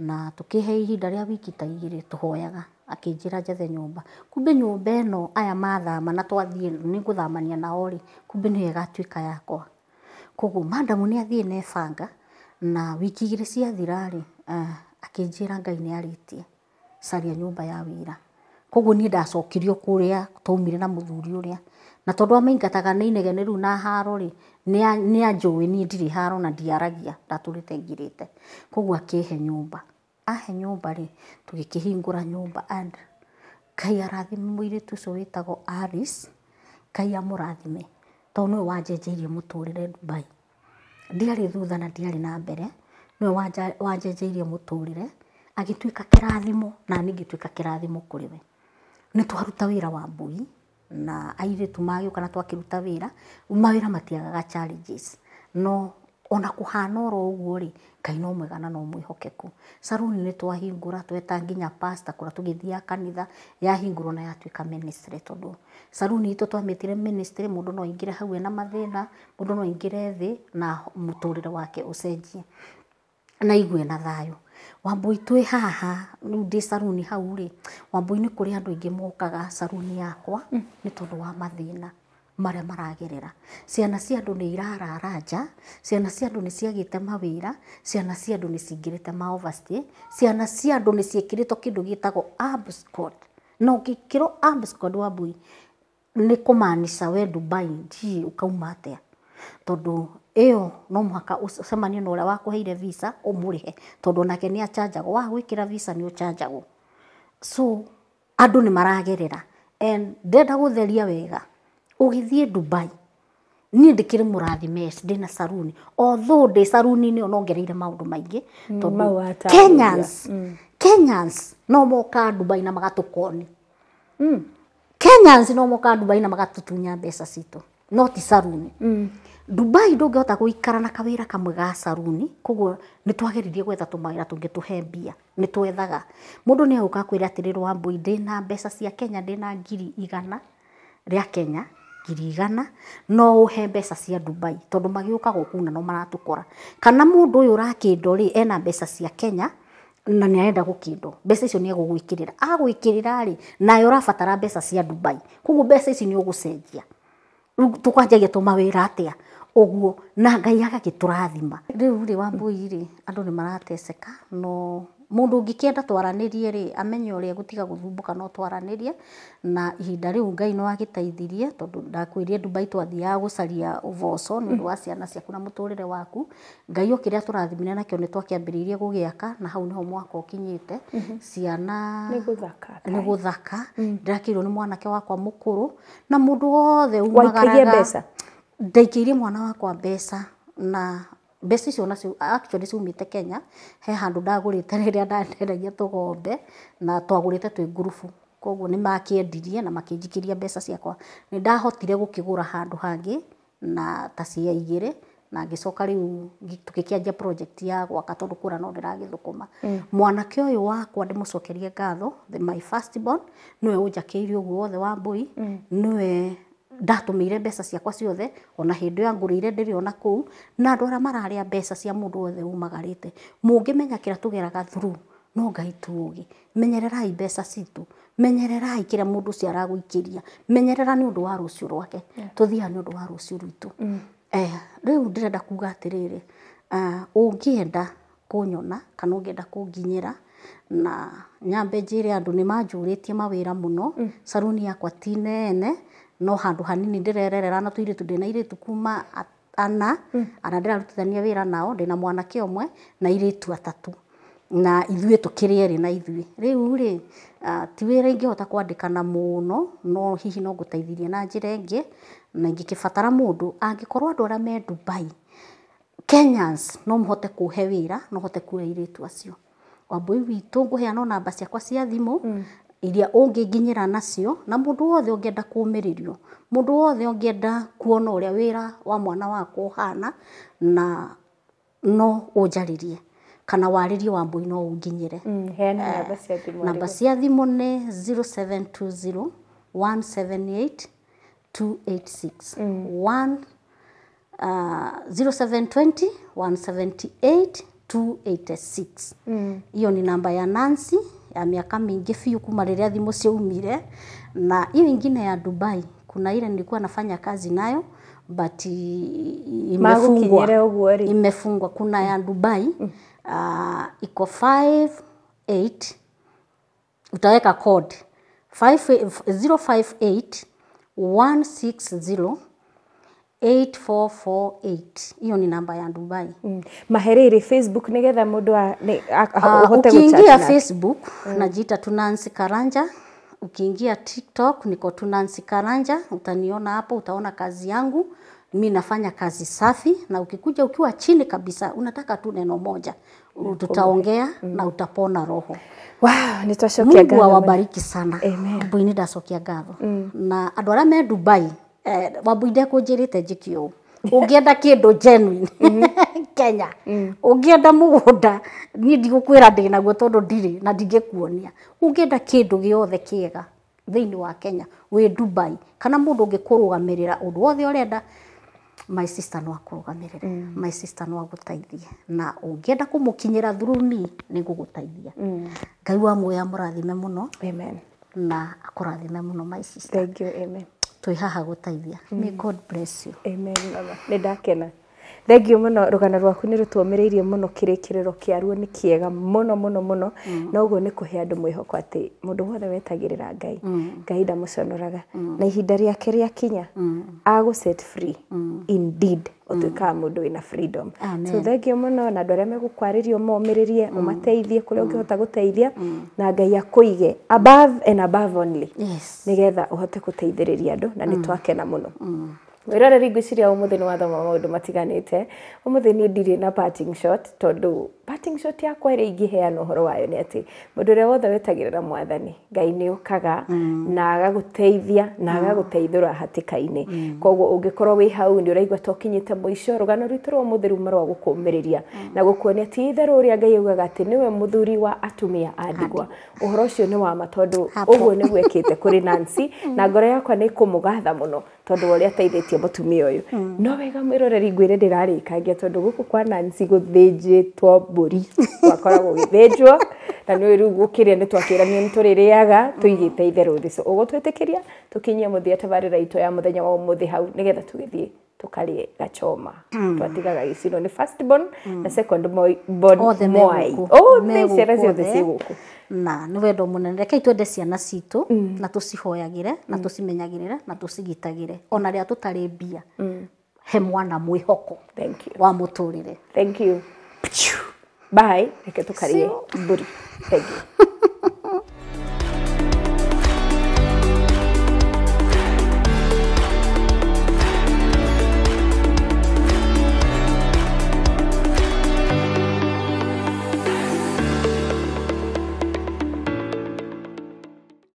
na tukihe ihinda ria wiki ta igĩrĩ tuhoyaga akinjira njethe nyumba kumbe nyumba ĩno aya mathama na twathiĩ nĩngũthamania nao rĩ kumbe nĩyo ĩgatuĩka yakwa koguo madamu athie na ebanga na wiki igĩrĩ ciathira rĩ uh, akĩnjĩra Ngai ni aritie caria nyumba ya wĩra koguo niĩ ndacokirio kuria twaumire na muthuri uria na tondu amaingataga ni inegene rĩu na haro ri ni anjũĩ niĩ ndiri haro na ndiaragia ndatũrĩte ngirite koguo akihe nyumba ahe nyumba ri tå gä kä hingå ra nyumba arathime må irä tu å cio wä tagwo ngai amå rathime tondå nä wanjenjeirie må tå rä re dubai ndiarä thutha na ndiari na mbere nä wanjenjeirie må tå rä re agä tuä ka kä na nä ngä tuä ka ni kå rä nä twaruta wä ra wa mbui na airä tu magä å ka na twakä ruta wä ra mawä ra matiagaga challenges no ona kuhana oro uguo ri Ngai no mwega na no mwihokeku saruni ni twahingura tweta nginya pastor kũrĩa tugithia kanitha ya hinguro na yatuika ministry tondu saruni ito twamitire ministry mundu no ingire hau na mathina mundu no ingire thi na mũtũrĩre wake ũcenjie na igwe na thayo wambui twi haha rĩu ndi saruni hau rĩ Wambũi nĩ kũrĩ andũ aingĩ mokaga saruni yakwa mm. ni tondu wa mathĩna maria maragerera ciana cia andu ni irarara nja ciana cia andu ni ciagite mawira ciana cia andu ni cingirite ma overstay ciana cia andu ni ciikiritwo kindu gitagwo ab squad na ungikirwo wa squad wambui ni kumaanisha we Dubai ji ukauma atia tondu iyo no muhaka ucemanie na uria heire visa umurihe tondu nake ni achanjagwo wa gwikira visa ni uchanjagwo so andu ni maragerera and ndenda gutheria wega ugithie dubai niä ndikire murathi mes må saruni othå ndä saruni-inä onongereire maundu maingi mm, ndå kenyans kenyans no moka dubai na magatukoni mm. kenyans no moka dubai na magatutunya besa sito no ti saruni mm. dubai ndå ngä hota gå na kawira ra kamwe ga saruni koguo ni twageririe gwetha tumaira mawä ra tå twethaga mundu ni aguka kwira ka kwä ra na besa cia kenya ndä ngiri igana ria kenya ngiri igana no uhe mbeca cia Dubai tondu magiuka guku na no maratukora kana mundu uyu urakindo ri ena mbeca cia Kenya na nä arenda gå kä mbeca icio nä egugwikirira agwikirira ri na ra agwä kä rä ra rä å rabatara mbeca cia dubai koguo mbeca ici nä å gå cenjia tå atia uguo mawä ra a å guo na ngai agagä tå rathima rä u rä wa mbui ri andå nä marateceka no mundu ũngĩkĩenda twaranĩrie rĩ amenye ũrĩa egũtiga gũthumbũka no twaranĩrie na ihinda rĩu Ngai no agĩteithirie tondũ ndakwĩrire Dubai twathiaga gũcaria ũboco nĩ ũndũ wa ciana ciaku na mũtũrĩre waku Ngai o kĩrĩa tũrathimire nakĩo nĩ twakĩambĩrĩirie gũgĩaka na hau nĩho mwaka ũkinyĩte mhm. ciana nĩ gũthaka mm. ndĩrakĩirwo nĩ mwanake wakwa mũkũrũ na mũndũ wothe umagaraga ndaikĩirie mwana wakwa mbeca na mbeca icio nacio actually ciumĩte Kenya he handũ ndagũrĩte [laughs] rĩrĩa ndendagia tũgombe na twagũrĩte twĩ ngurubu koguo nĩmakĩendirie na makĩnjikĩria mbeca ciakwa. ndahotire gũkĩgũra handũ hangĩ na ta cia igĩrĩ na ngĩcoka rĩu tũgĩkĩanjia project ya gwaka tondũ kũũra no ndĩragĩthũkũma. Mm. Mwanake ũyũ wakwa ndĩmũcokerie ngatho my first born nĩwe ũnjakĩire ũguo wothe wa Mbũi, mm. nĩwe ndatũmĩire mbeca ciakwa ciothe ona hĩndĩ ĩyo ngũrĩire ndĩrĩ ona kũu na andũ arĩa mararĩa mbeca cia mũndũ wothe umagarĩte mũngĩmenya kĩrĩa tũgeraga through no Ngai tuũgĩ menyererai mbeca citũ menyererai kĩrĩa mũndũ ũcio aragũikĩria menyerera nĩ ũndũ wa rũciũ rwake tũthiaga nĩ ũndũ wa rũciũ rwitũ mm. eh, rĩu ndĩrenda kuga atĩrĩrĩ ah, ũngĩenda kũnyona kana ũngĩenda kũnginyĩra na nyambe njĩre andũ nĩ manjũrĩtie mawĩra mũno, mm. saruni yakwa ti nene no handu hanini ndirererera hmm. na tuiritu ndina iritu kuma ana ana ndirarutithania wira nao ndina mwanake omwe na tu atatu na ithuĩ tũkĩrĩ erĩ na ithuĩ rĩu rĩ uh, ti wĩra ingĩhota kwandĩkana mũno no hihi no ngũteithirie na njĩra ĩngĩ na ingĩkĩbatara mũndũ angĩkorwo andũ arĩa me Dubai Kenyans no mũhote kũhe wĩra no hote kuoya tu acio wambui witũ ngũheana namba ciakwa cia thimũ mm iria ungiginyira nacio na mundu wothe ungienda kũũmĩrĩrio mundu wothe ungienda kuona uria wira wa mwana wakwa uhana na no ũnjarĩrie kana wa wambui no unginyire mm, eh, namba cia thimũ ni 0720 178 286 1 0720 178 286 hiyo mm. Uh, mm. ni namba ya Nancy ya miaka mingi fiu kuma rĩrĩa thimũ ciaumire, na hiyo ingine ya Dubai kuna ile nilikuwa nafanya kazi nayo but imefungwa, imefungwa. Kuna ya Dubai mm. uh, iko 58 utaweka code 058 160 8448 hiyo ni namba ya Dubai. Mm. Maherere Facebook nigetha mundu ah, ahote uh, ukiingia Facebook mm. najiita tunansi Karanja. Ukiingia TikTok niko tunansi Karanja, utaniona hapo, utaona kazi yangu. Mi nafanya kazi safi, na ukikuja ukiwa chini kabisa, unataka tu neno moja, tutaongea mm. na utapona roho. Wow, nitwacokia Mungu awabariki sana. Amen. Mbwini ndacokia ngatho mm. na andå arä a me Dubai Eh, wambuire kunjirite njike uu ungienda kindu genuine mm-hmm. [laughs] kenya ungienda mm. mugunda ni ndigukwira ndinaguo tondu ndiri na kuonia ndingikuonia ungienda kindu giothe kiega thiini wa kenya wi dubai kana mundu ungikurugamirira undu wothe urenda my sister no akurugamirire mm. my sister no aguteithie na ungienda kumukinyira through me ni nguguteithia mm. ngai mm. wa muoya murathime muno amen na akurathime muno my sister thank you amen twi haha gå teithia nä ndakena thengio må rugana rwaku nä rå twomä rä irie må no kä rä kä rä ro kä aruo nä ega må no må no må no mm-hmm. na å guo nä kå he andå mwä hoko atä må ndå wothe wetagä rä ra ngai mm-hmm. ngai ndamå conoraga mm-hmm. na ihinda rĩake rĩa kinya agå set free indeed utuikaga mm. mundu wina freedom Amen. so thengio muno na rie aria mm. mateithie kå rä a å mm. ngä hota gå teithia mm. na ngai akuige above and above only gå nigetha rä ria andå na nä twakena mũno mm mwiroreri ngwĩciria ũmũthĩ nĩ wathoma maũndũ matiganĩte ũmũthĩ niĩ ndirĩ na parting shot tondũ parting shot yakwa ĩrĩa ingĩheana horo wayo nĩ atĩ mũndũ ũrĩa wothe wetagĩrĩra mwathani ngai nĩ ũkaga mm. na agagũteithia na mm. agagũteithũra hatĩka-inĩ mm. koguo ũngĩkorwo wĩ hau nĩ ũraigua ta ũkinyĩte mũico rũgano rwitũ rwa ũmũthĩ ruma rwa gũkũmĩrĩria mm. na gũkuonia ti itherũ ũrĩa ngai augaga atĩ nĩwe mũthuri wa atumia a ndigwa ũhoro ũcio nĩ wa ma tondũ ũguo nĩguo ekĩte kũrĩ nancy [laughs] mm. na ngoro yakwa nĩ kũmũgatha mũno tondu uria ateithitie mutumia uyu hmm. no wega mwiroreri ngwire ndirarikangia tondu guku kwa two mbå ri [laughs] wakoragwo njwo na nä rä u gå kä rä a nä rania nä tå rä rä aga tå igä te itherå thä å gå twä tä kä ria tå kinyia må thia tabarä ra ya må thenya wa må thä hau nä getha tå gä thiä tukalie gachoma mm. twatigaga gicino ni first born mm. na second born oh moi they othe ciana ciothe ciguku na nä wendo munene nene rekei twende ciana citå mm. na tå cihoyagä na mm. tå na tå ona ria tutari tå mbia mm. he mwana mwihoko thank you wa muturire thank you bye reke tå karä mbå ri